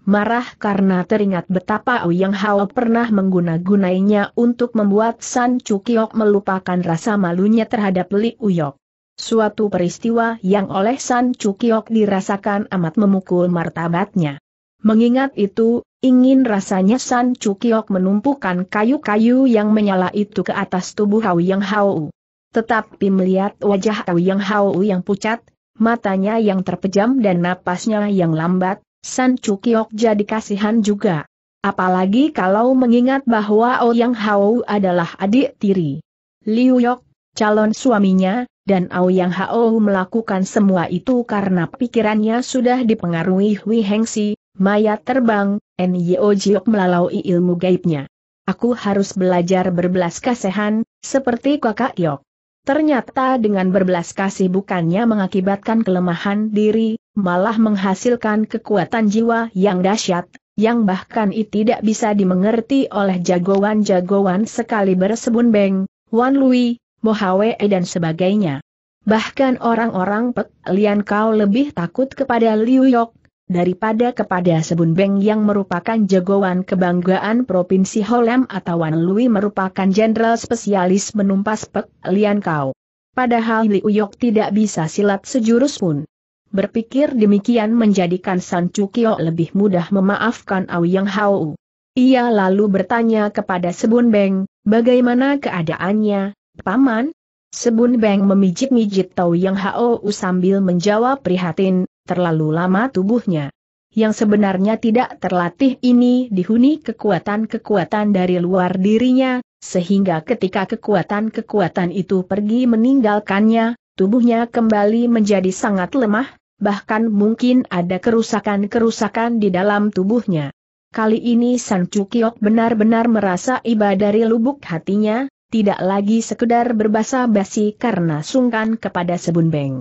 marah karena teringat betapa yang Hao pernah mengguna-gunainya untuk membuat San Cukiok melupakan rasa malunya terhadap Li Uyok. Suatu peristiwa yang oleh San Cukiok dirasakan amat memukul martabatnya. Mengingat itu, ingin rasanya San Cukiok menumpukan kayu-kayu yang menyala itu ke atas tubuh yang Hao. Tetapi melihat wajah yang Hao yang pucat, matanya yang terpejam dan napasnya yang lambat, San Cukiok jadi kasihan juga. Apalagi kalau mengingat bahwa Ouyang oh Hao adalah adik tiri. Liu Yok, calon suaminya, dan Ouyang oh Hao melakukan semua itu karena pikirannya sudah dipengaruhi Hui Hengsi, mayat terbang, Nyo Jiok melalui ilmu gaibnya. Aku harus belajar berbelas kasihan, seperti kakak Yok. Ternyata dengan berbelas kasih bukannya mengakibatkan kelemahan diri, malah menghasilkan kekuatan jiwa yang dahsyat, yang bahkan itu tidak bisa dimengerti oleh jagoan-jagoan sekali bersebun Beng, Wan Lui, Mohawe e dan sebagainya. Bahkan orang-orang Pek Lian Kau lebih takut kepada Liu Yok, daripada kepada Sebun Beng yang merupakan jagoan kebanggaan Provinsi Holem atau Wan Lui merupakan jenderal spesialis menumpas Pek Lian Kau. Padahal Li Uyok tidak bisa silat sejurus pun. Berpikir demikian menjadikan San Cukio lebih mudah memaafkan Auyang Hao. Ia lalu bertanya kepada Sebun Beng, bagaimana keadaannya, Paman? Sebun Beng memijit-mijit Tau Yang Hao sambil menjawab prihatin, terlalu lama tubuhnya. Yang sebenarnya tidak terlatih ini dihuni kekuatan-kekuatan dari luar dirinya, sehingga ketika kekuatan-kekuatan itu pergi meninggalkannya, tubuhnya kembali menjadi sangat lemah, bahkan mungkin ada kerusakan-kerusakan di dalam tubuhnya. Kali ini San Cukiok benar-benar merasa iba dari lubuk hatinya, tidak lagi sekedar berbasa basi karena sungkan kepada Sebun Beng.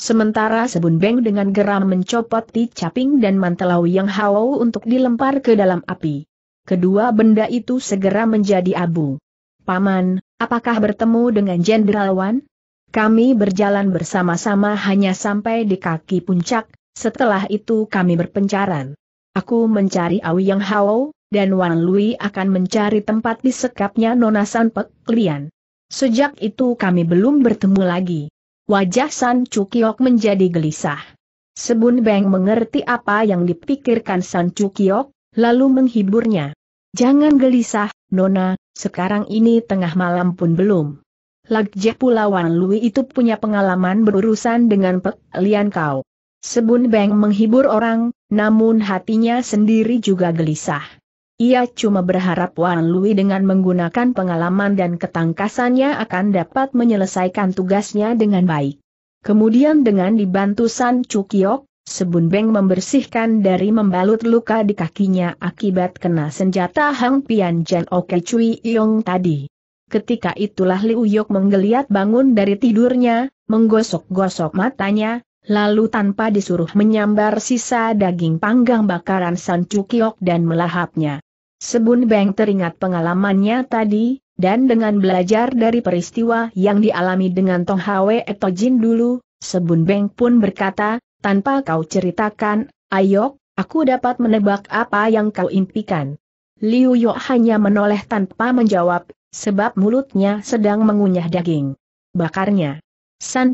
Sementara Sebun Beng dengan geram mencopot Ti Caping dan Mantelau Yang Hao untuk dilempar ke dalam api. Kedua benda itu segera menjadi abu. Paman, apakah bertemu dengan Jenderal Wan? Kami berjalan bersama-sama hanya sampai di kaki puncak, setelah itu kami berpencaran. Aku mencari Awi Yang Hao, dan Wan Lui akan mencari tempat disekapnya Nona San Pek Lian. Sejak itu kami belum bertemu lagi. Wajah San Cukiok menjadi gelisah. Sebun Beng mengerti apa yang dipikirkan San Cukiok, lalu menghiburnya. Jangan gelisah, Nona, sekarang ini tengah malam pun belum. pula Pulauan Lui itu punya pengalaman berurusan dengan Lian kau. Sebun Beng menghibur orang, namun hatinya sendiri juga gelisah. Ia cuma berharap Wan Lui dengan menggunakan pengalaman dan ketangkasannya akan dapat menyelesaikan tugasnya dengan baik. Kemudian dengan dibantu San Cukiok, Sebun Beng membersihkan dari membalut luka di kakinya akibat kena senjata Hang Pian Jan Oke Cui Yong tadi. Ketika itulah Liu Yok menggeliat bangun dari tidurnya, menggosok-gosok matanya, lalu tanpa disuruh menyambar sisa daging panggang bakaran San Cukiok dan melahapnya. Sebun Beng teringat pengalamannya tadi, dan dengan belajar dari peristiwa yang dialami dengan Tong Hwe Jin dulu, Sebun Beng pun berkata, tanpa kau ceritakan, Ayok, aku dapat menebak apa yang kau impikan. Liu Yok hanya menoleh tanpa menjawab, sebab mulutnya sedang mengunyah daging. Bakarnya. San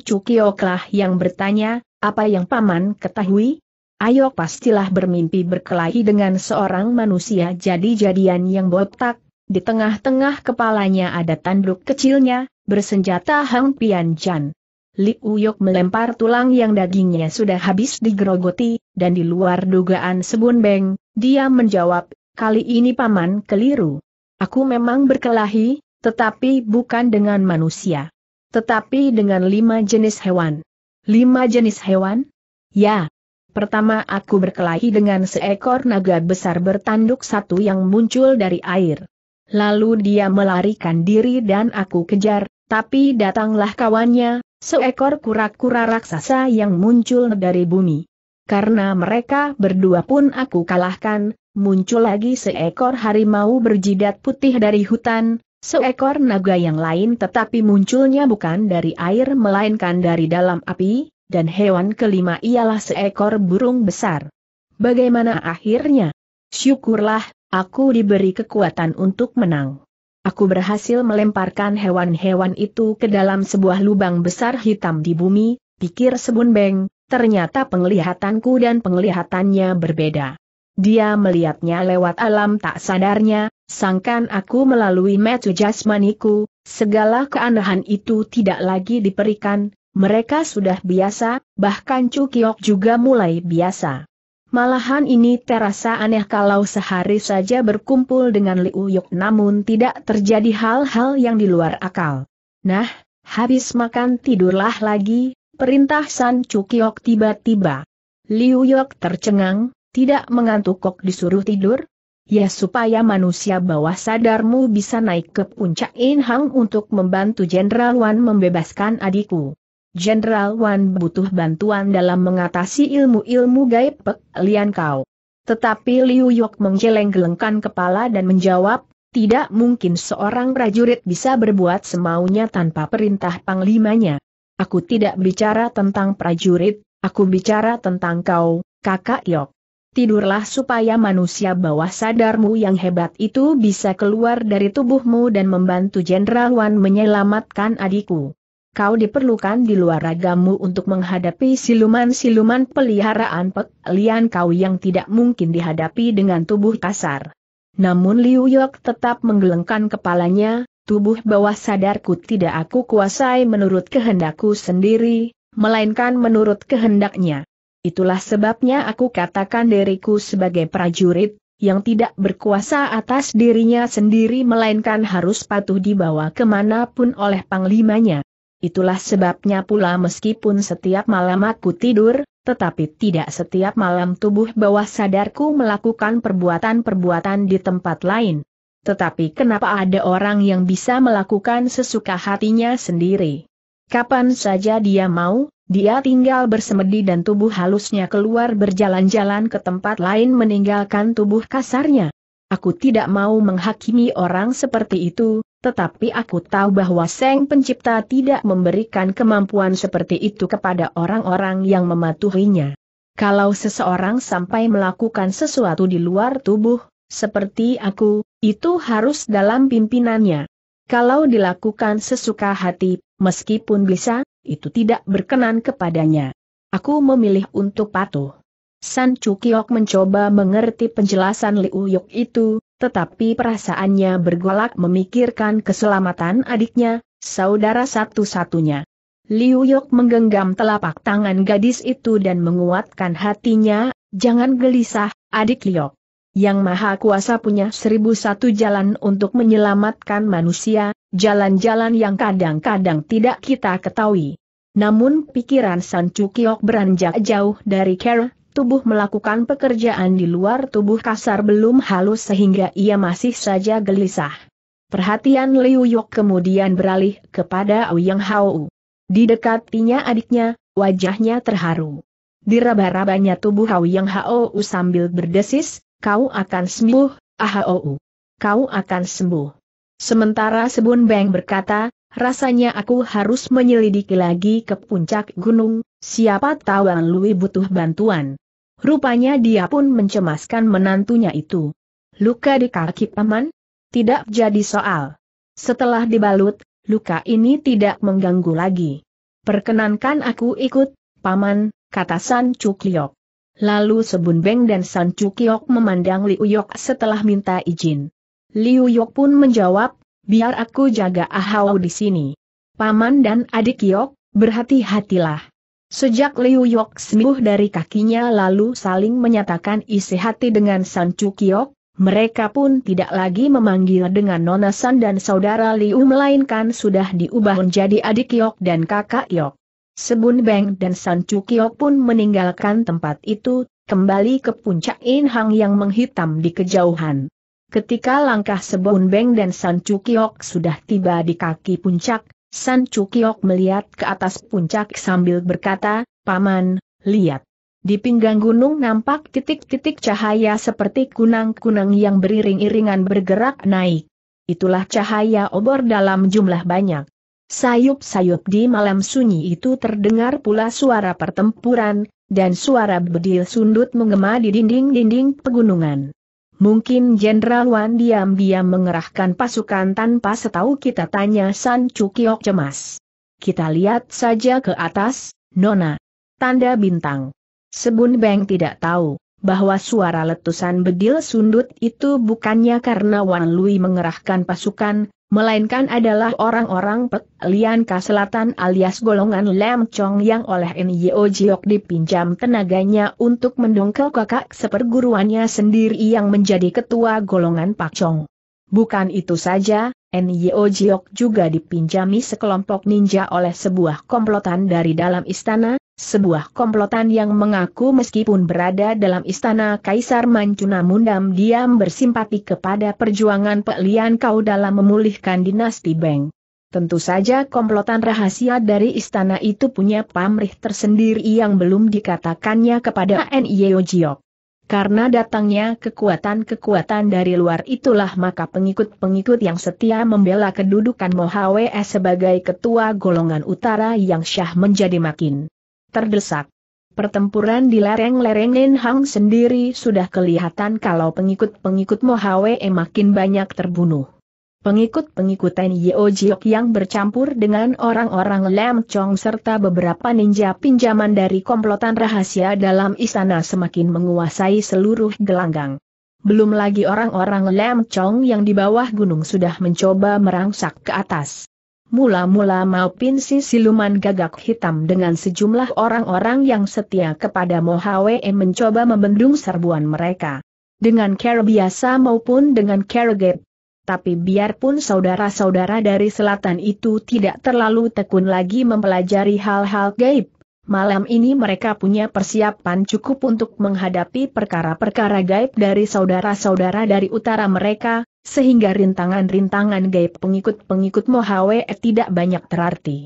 lah yang bertanya, apa yang paman ketahui? Ayo pastilah bermimpi berkelahi dengan seorang manusia jadi-jadian yang botak, di tengah-tengah kepalanya ada tanduk kecilnya, bersenjata Hang Pian Chan. Li Uyok melempar tulang yang dagingnya sudah habis digerogoti, dan di luar dugaan Sebun Beng, dia menjawab, kali ini paman keliru. Aku memang berkelahi, tetapi bukan dengan manusia. Tetapi dengan lima jenis hewan. Lima jenis hewan? Ya, Pertama aku berkelahi dengan seekor naga besar bertanduk satu yang muncul dari air. Lalu dia melarikan diri dan aku kejar, tapi datanglah kawannya, seekor kura-kura raksasa yang muncul dari bumi. Karena mereka berdua pun aku kalahkan, muncul lagi seekor harimau berjidat putih dari hutan, seekor naga yang lain tetapi munculnya bukan dari air melainkan dari dalam api, dan hewan kelima ialah seekor burung besar. Bagaimana akhirnya? Syukurlah, aku diberi kekuatan untuk menang. Aku berhasil melemparkan hewan-hewan itu ke dalam sebuah lubang besar hitam di bumi, pikir Sebun Beng. ternyata penglihatanku dan penglihatannya berbeda. Dia melihatnya lewat alam tak sadarnya, sangkan aku melalui metu jasmaniku, segala keanehan itu tidak lagi diperikan, mereka sudah biasa, bahkan Cukiok Kiok juga mulai biasa. Malahan ini terasa aneh kalau sehari saja berkumpul dengan Liu Yok namun tidak terjadi hal-hal yang di luar akal. Nah, habis makan tidurlah lagi, perintah San Cukiok Kiok tiba-tiba. Liu Yok tercengang, tidak mengantuk kok disuruh tidur? Ya supaya manusia bawah sadarmu bisa naik ke puncak Inhang untuk membantu Jenderal Wan membebaskan adikku. Jenderal Wan butuh bantuan dalam mengatasi ilmu-ilmu gaib Pek Lian Kau. Tetapi Liu Yok menggeleng-gelengkan kepala dan menjawab, tidak mungkin seorang prajurit bisa berbuat semaunya tanpa perintah panglimanya. Aku tidak bicara tentang prajurit, aku bicara tentang kau, kakak Yok. Tidurlah supaya manusia bawah sadarmu yang hebat itu bisa keluar dari tubuhmu dan membantu Jenderal Wan menyelamatkan adikku kau diperlukan di luar ragamu untuk menghadapi siluman-siluman peliharaan Pek Lian kau yang tidak mungkin dihadapi dengan tubuh kasar. Namun Liu Yok tetap menggelengkan kepalanya, tubuh bawah sadarku tidak aku kuasai menurut kehendakku sendiri, melainkan menurut kehendaknya. Itulah sebabnya aku katakan diriku sebagai prajurit, yang tidak berkuasa atas dirinya sendiri melainkan harus patuh dibawa kemanapun oleh panglimanya. Itulah sebabnya pula meskipun setiap malam aku tidur, tetapi tidak setiap malam tubuh bawah sadarku melakukan perbuatan-perbuatan di tempat lain. Tetapi kenapa ada orang yang bisa melakukan sesuka hatinya sendiri? Kapan saja dia mau, dia tinggal bersemedi dan tubuh halusnya keluar berjalan-jalan ke tempat lain meninggalkan tubuh kasarnya. Aku tidak mau menghakimi orang seperti itu, tetapi aku tahu bahwa Seng Pencipta tidak memberikan kemampuan seperti itu kepada orang-orang yang mematuhinya. Kalau seseorang sampai melakukan sesuatu di luar tubuh, seperti aku, itu harus dalam pimpinannya. Kalau dilakukan sesuka hati, meskipun bisa, itu tidak berkenan kepadanya. Aku memilih untuk patuh. San Cukiok mencoba mengerti penjelasan Liu Yok itu, tetapi perasaannya bergolak memikirkan keselamatan adiknya, saudara satu-satunya. Liu Yok menggenggam telapak tangan gadis itu dan menguatkan hatinya, jangan gelisah, adik Liok. Yang Maha Kuasa punya seribu satu jalan untuk menyelamatkan manusia, jalan-jalan yang kadang-kadang tidak kita ketahui. Namun pikiran San Cukiok beranjak jauh dari Kera tubuh melakukan pekerjaan di luar tubuh kasar belum halus sehingga ia masih saja gelisah. Perhatian Liu Yok kemudian beralih kepada Yang Hao. Di dekatinya adiknya, wajahnya terharu. Diraba-rabanya tubuh Yang Hao sambil berdesis, kau akan sembuh, Ahou. Kau akan sembuh. Sementara Sebun Beng berkata, rasanya aku harus menyelidiki lagi ke puncak gunung, siapa tahu Lui butuh bantuan. Rupanya dia pun mencemaskan menantunya itu. Luka di kaki paman? Tidak jadi soal. Setelah dibalut, luka ini tidak mengganggu lagi. Perkenankan aku ikut, paman, kata San Chukyok. Lalu Sebun Beng dan San Chukyok memandang Liu Yok setelah minta izin. Liu Yok pun menjawab, biar aku jaga Ahau di sini. Paman dan adik Yok, berhati-hatilah. Sejak Liu Yok sembuh dari kakinya lalu saling menyatakan isi hati dengan San Cukiok, mereka pun tidak lagi memanggil dengan Nona San dan saudara Liu melainkan sudah diubah menjadi adik Yok dan kakak Yok. Sebun Beng dan San Cukiok pun meninggalkan tempat itu, kembali ke puncak In Hang yang menghitam di kejauhan. Ketika langkah Sebun Beng dan San Cukiok sudah tiba di kaki puncak, San Cukiok melihat ke atas puncak sambil berkata, Paman, lihat. Di pinggang gunung nampak titik-titik cahaya seperti kunang-kunang yang beriring-iringan bergerak naik. Itulah cahaya obor dalam jumlah banyak. Sayup-sayup di malam sunyi itu terdengar pula suara pertempuran, dan suara bedil sundut menggema di dinding-dinding pegunungan. Mungkin Jenderal Wan diam-diam mengerahkan pasukan tanpa setahu kita tanya San Cukiok cemas. Kita lihat saja ke atas, Nona. Tanda bintang. Sebun Beng tidak tahu bahwa suara letusan bedil sundut itu bukannya karena Wan Lui mengerahkan pasukan, melainkan adalah orang-orang Pek Selatan alias golongan Lam Chong yang oleh Nyo Jiok dipinjam tenaganya untuk mendongkel kakak seperguruannya sendiri yang menjadi ketua golongan Pak Chong. Bukan itu saja, Nyo Jiok juga dipinjami sekelompok ninja oleh sebuah komplotan dari dalam istana, sebuah komplotan yang mengaku meskipun berada dalam istana Kaisar Manchu namun diam-diam bersimpati kepada perjuangan Pek Lian Kau dalam memulihkan dinasti Beng. Tentu saja komplotan rahasia dari istana itu punya pamrih tersendiri yang belum dikatakannya kepada N.I.O. Jiok. Karena datangnya kekuatan-kekuatan dari luar itulah maka pengikut-pengikut yang setia membela kedudukan Mohawe sebagai ketua golongan utara yang syah menjadi makin terdesak. Pertempuran di lereng-lereng Nenhang sendiri sudah kelihatan kalau pengikut-pengikut Mohawe makin banyak terbunuh. Pengikut-pengikut Yeo Jiok yang bercampur dengan orang-orang Lam Chong serta beberapa ninja pinjaman dari komplotan rahasia dalam istana semakin menguasai seluruh gelanggang. Belum lagi orang-orang Lam Chong yang di bawah gunung sudah mencoba merangsak ke atas mula-mula mau pinsi siluman gagak hitam dengan sejumlah orang-orang yang setia kepada Mohawe mencoba membendung serbuan mereka. Dengan cara biasa maupun dengan cara gap. Tapi biarpun saudara-saudara dari selatan itu tidak terlalu tekun lagi mempelajari hal-hal gaib, Malam ini mereka punya persiapan cukup untuk menghadapi perkara-perkara gaib dari saudara-saudara dari utara mereka, sehingga rintangan-rintangan gaib pengikut-pengikut Mohawe tidak banyak terarti.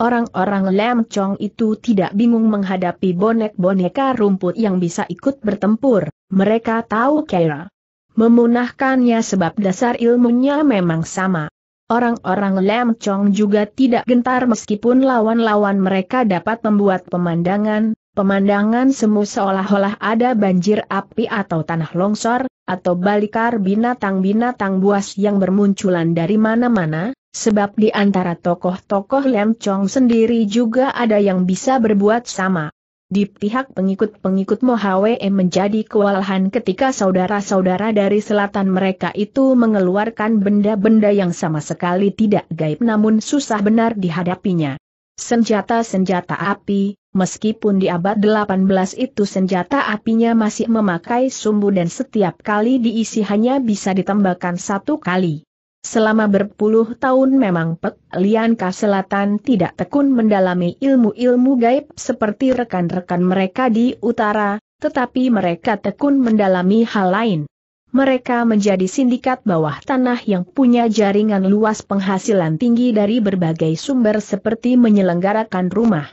Orang-orang Lam Chong itu tidak bingung menghadapi bonek-boneka rumput yang bisa ikut bertempur, mereka tahu kira. Memunahkannya sebab dasar ilmunya memang sama. Orang-orang Lam Chong juga tidak gentar meskipun lawan-lawan mereka dapat membuat pemandangan, pemandangan semu seolah-olah ada banjir api atau tanah longsor, atau balikar binatang-binatang buas yang bermunculan dari mana-mana, sebab di antara tokoh-tokoh Lam Chong sendiri juga ada yang bisa berbuat sama. Di pihak pengikut-pengikut Mohawe menjadi kewalahan ketika saudara-saudara dari selatan mereka itu mengeluarkan benda-benda yang sama sekali tidak gaib namun susah benar dihadapinya. Senjata-senjata api, meskipun di abad 18 itu senjata apinya masih memakai sumbu dan setiap kali diisi hanya bisa ditembakkan satu kali. Selama berpuluh tahun memang Pek Lian Selatan tidak tekun mendalami ilmu-ilmu gaib seperti rekan-rekan mereka di utara, tetapi mereka tekun mendalami hal lain. Mereka menjadi sindikat bawah tanah yang punya jaringan luas penghasilan tinggi dari berbagai sumber seperti menyelenggarakan rumah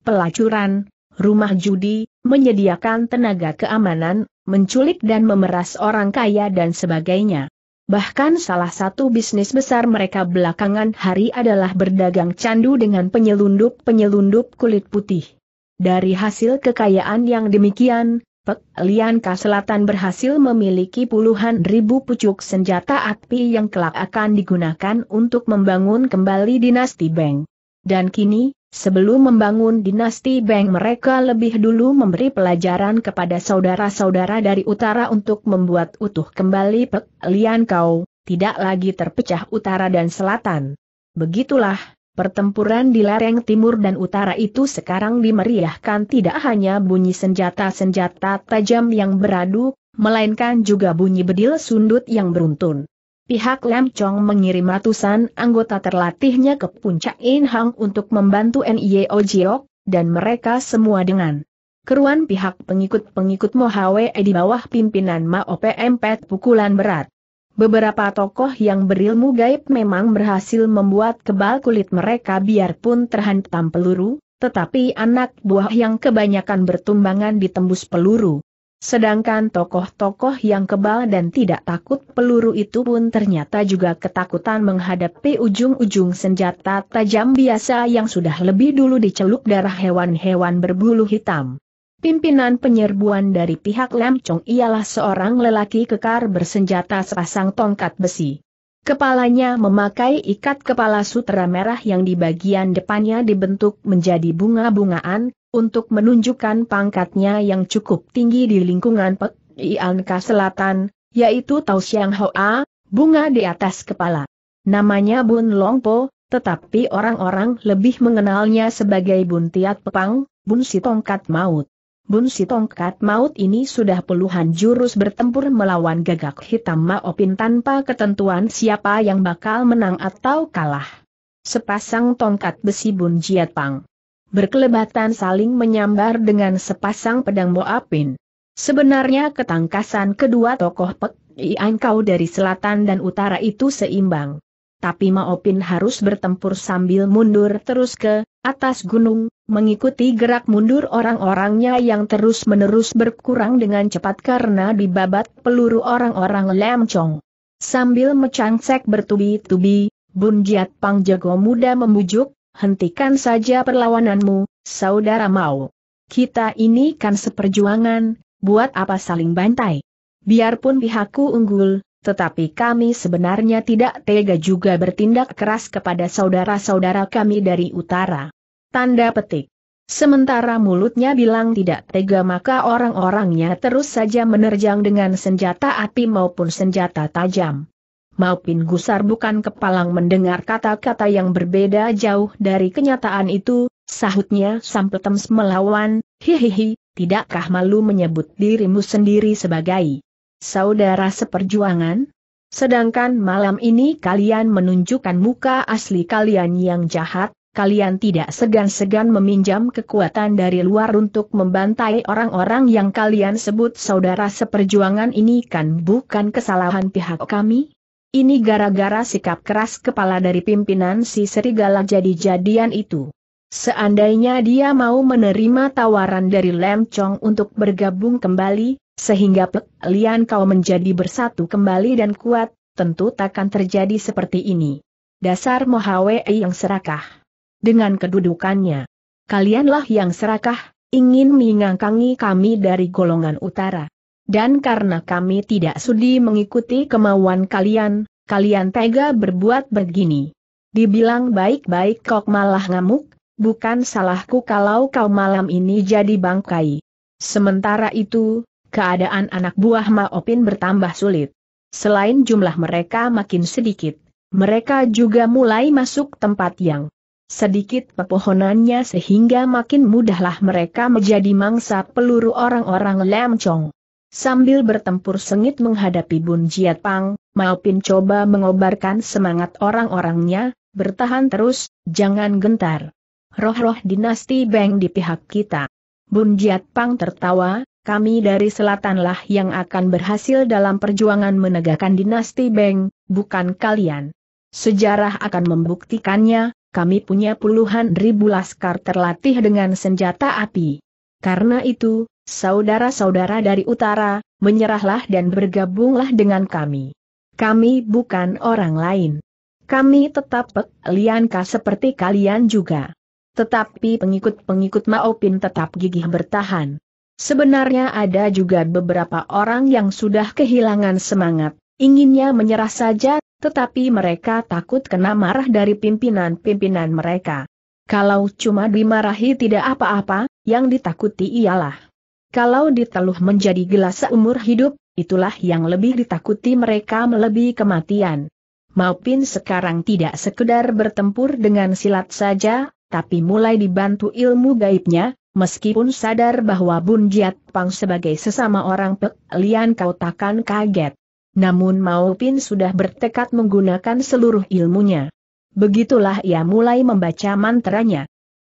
pelacuran, rumah judi, menyediakan tenaga keamanan, menculik dan memeras orang kaya dan sebagainya. Bahkan salah satu bisnis besar mereka belakangan hari adalah berdagang candu dengan penyelundup-penyelundup kulit putih. Dari hasil kekayaan yang demikian, Pek Lian Selatan berhasil memiliki puluhan ribu pucuk senjata api yang kelak akan digunakan untuk membangun kembali dinasti Beng. Dan kini, Sebelum membangun dinasti Beng mereka lebih dulu memberi pelajaran kepada saudara-saudara dari utara untuk membuat utuh kembali Pek Lian Kau, tidak lagi terpecah utara dan selatan. Begitulah, pertempuran di lereng timur dan utara itu sekarang dimeriahkan tidak hanya bunyi senjata-senjata tajam yang beradu, melainkan juga bunyi bedil sundut yang beruntun pihak Lam Chong mengirim ratusan anggota terlatihnya ke puncak In Hang untuk membantu NIO Jiok, dan mereka semua dengan keruan pihak pengikut-pengikut Mohawe di bawah pimpinan Mao PMP pukulan berat. Beberapa tokoh yang berilmu gaib memang berhasil membuat kebal kulit mereka biarpun terhantam peluru, tetapi anak buah yang kebanyakan bertumbangan ditembus peluru. Sedangkan tokoh-tokoh yang kebal dan tidak takut peluru itu pun ternyata juga ketakutan menghadapi ujung-ujung senjata tajam biasa yang sudah lebih dulu dicelup darah hewan-hewan berbulu hitam. Pimpinan penyerbuan dari pihak Lam Chong ialah seorang lelaki kekar bersenjata sepasang tongkat besi. Kepalanya memakai ikat kepala sutera merah yang di bagian depannya dibentuk menjadi bunga-bungaan, untuk menunjukkan pangkatnya yang cukup tinggi di lingkungan Pek Ianka Selatan, yaitu Tau Siang Hoa, bunga di atas kepala. Namanya Bun Longpo, tetapi orang-orang lebih mengenalnya sebagai Bun Tiat Pepang, Bun Si Tongkat Maut. Bun Si Tongkat Maut ini sudah puluhan jurus bertempur melawan gagak hitam Maopin tanpa ketentuan siapa yang bakal menang atau kalah. Sepasang tongkat besi Bun Jiat Pang berkelebatan saling menyambar dengan sepasang pedang Moapin. Sebenarnya ketangkasan kedua tokoh Pek Iankau dari selatan dan utara itu seimbang. Tapi Maopin harus bertempur sambil mundur terus ke atas gunung, mengikuti gerak mundur orang-orangnya yang terus-menerus berkurang dengan cepat karena dibabat peluru orang-orang lemcong. Sambil mecangsek bertubi-tubi, Bunjiat Pang Jago Muda membujuk, hentikan saja perlawananmu, saudara mau. Kita ini kan seperjuangan, buat apa saling bantai? Biarpun pihakku unggul, tetapi kami sebenarnya tidak tega juga bertindak keras kepada saudara-saudara kami dari utara. Tanda petik. Sementara mulutnya bilang tidak tega maka orang-orangnya terus saja menerjang dengan senjata api maupun senjata tajam maupun gusar bukan kepalang mendengar kata-kata yang berbeda jauh dari kenyataan itu, sahutnya tems melawan, hehehe, tidakkah malu menyebut dirimu sendiri sebagai saudara seperjuangan? Sedangkan malam ini kalian menunjukkan muka asli kalian yang jahat, kalian tidak segan-segan meminjam kekuatan dari luar untuk membantai orang-orang yang kalian sebut saudara seperjuangan ini kan bukan kesalahan pihak kami? Ini gara-gara sikap keras kepala dari pimpinan si serigala jadi-jadian itu. Seandainya dia mau menerima tawaran dari Lem Chong untuk bergabung kembali, sehingga Pek Lian Kau menjadi bersatu kembali dan kuat, tentu takkan terjadi seperti ini. Dasar Mohawe yang serakah. Dengan kedudukannya. Kalianlah yang serakah, ingin mengangkangi kami dari golongan utara. Dan karena kami tidak sudi mengikuti kemauan kalian, kalian tega berbuat begini. Dibilang baik-baik kok malah ngamuk, bukan salahku kalau kau malam ini jadi bangkai. Sementara itu, keadaan anak buah Maopin bertambah sulit. Selain jumlah mereka makin sedikit, mereka juga mulai masuk tempat yang sedikit pepohonannya sehingga makin mudahlah mereka menjadi mangsa peluru orang-orang lemcong. Sambil bertempur sengit menghadapi Bun Jiat Pang, Mao Pin coba mengobarkan semangat orang-orangnya, bertahan terus, jangan gentar. Roh-roh dinasti Beng di pihak kita. Bun Jiat Pang tertawa, kami dari selatanlah yang akan berhasil dalam perjuangan menegakkan dinasti Beng, bukan kalian. Sejarah akan membuktikannya, kami punya puluhan ribu laskar terlatih dengan senjata api. Karena itu, saudara-saudara dari utara, menyerahlah dan bergabunglah dengan kami. Kami bukan orang lain. Kami tetap pek seperti kalian juga. Tetapi pengikut-pengikut Maopin tetap gigih bertahan. Sebenarnya ada juga beberapa orang yang sudah kehilangan semangat, inginnya menyerah saja, tetapi mereka takut kena marah dari pimpinan-pimpinan mereka. Kalau cuma dimarahi tidak apa-apa, yang ditakuti ialah kalau diteluh menjadi gelas seumur hidup, itulah yang lebih ditakuti mereka melebihi kematian. Maupun sekarang tidak sekedar bertempur dengan silat saja, tapi mulai dibantu ilmu gaibnya, meskipun sadar bahwa Bun Jiat Pang sebagai sesama orang Pek Lian kau takkan kaget. Namun Maupin sudah bertekad menggunakan seluruh ilmunya. Begitulah ia mulai membaca mantranya.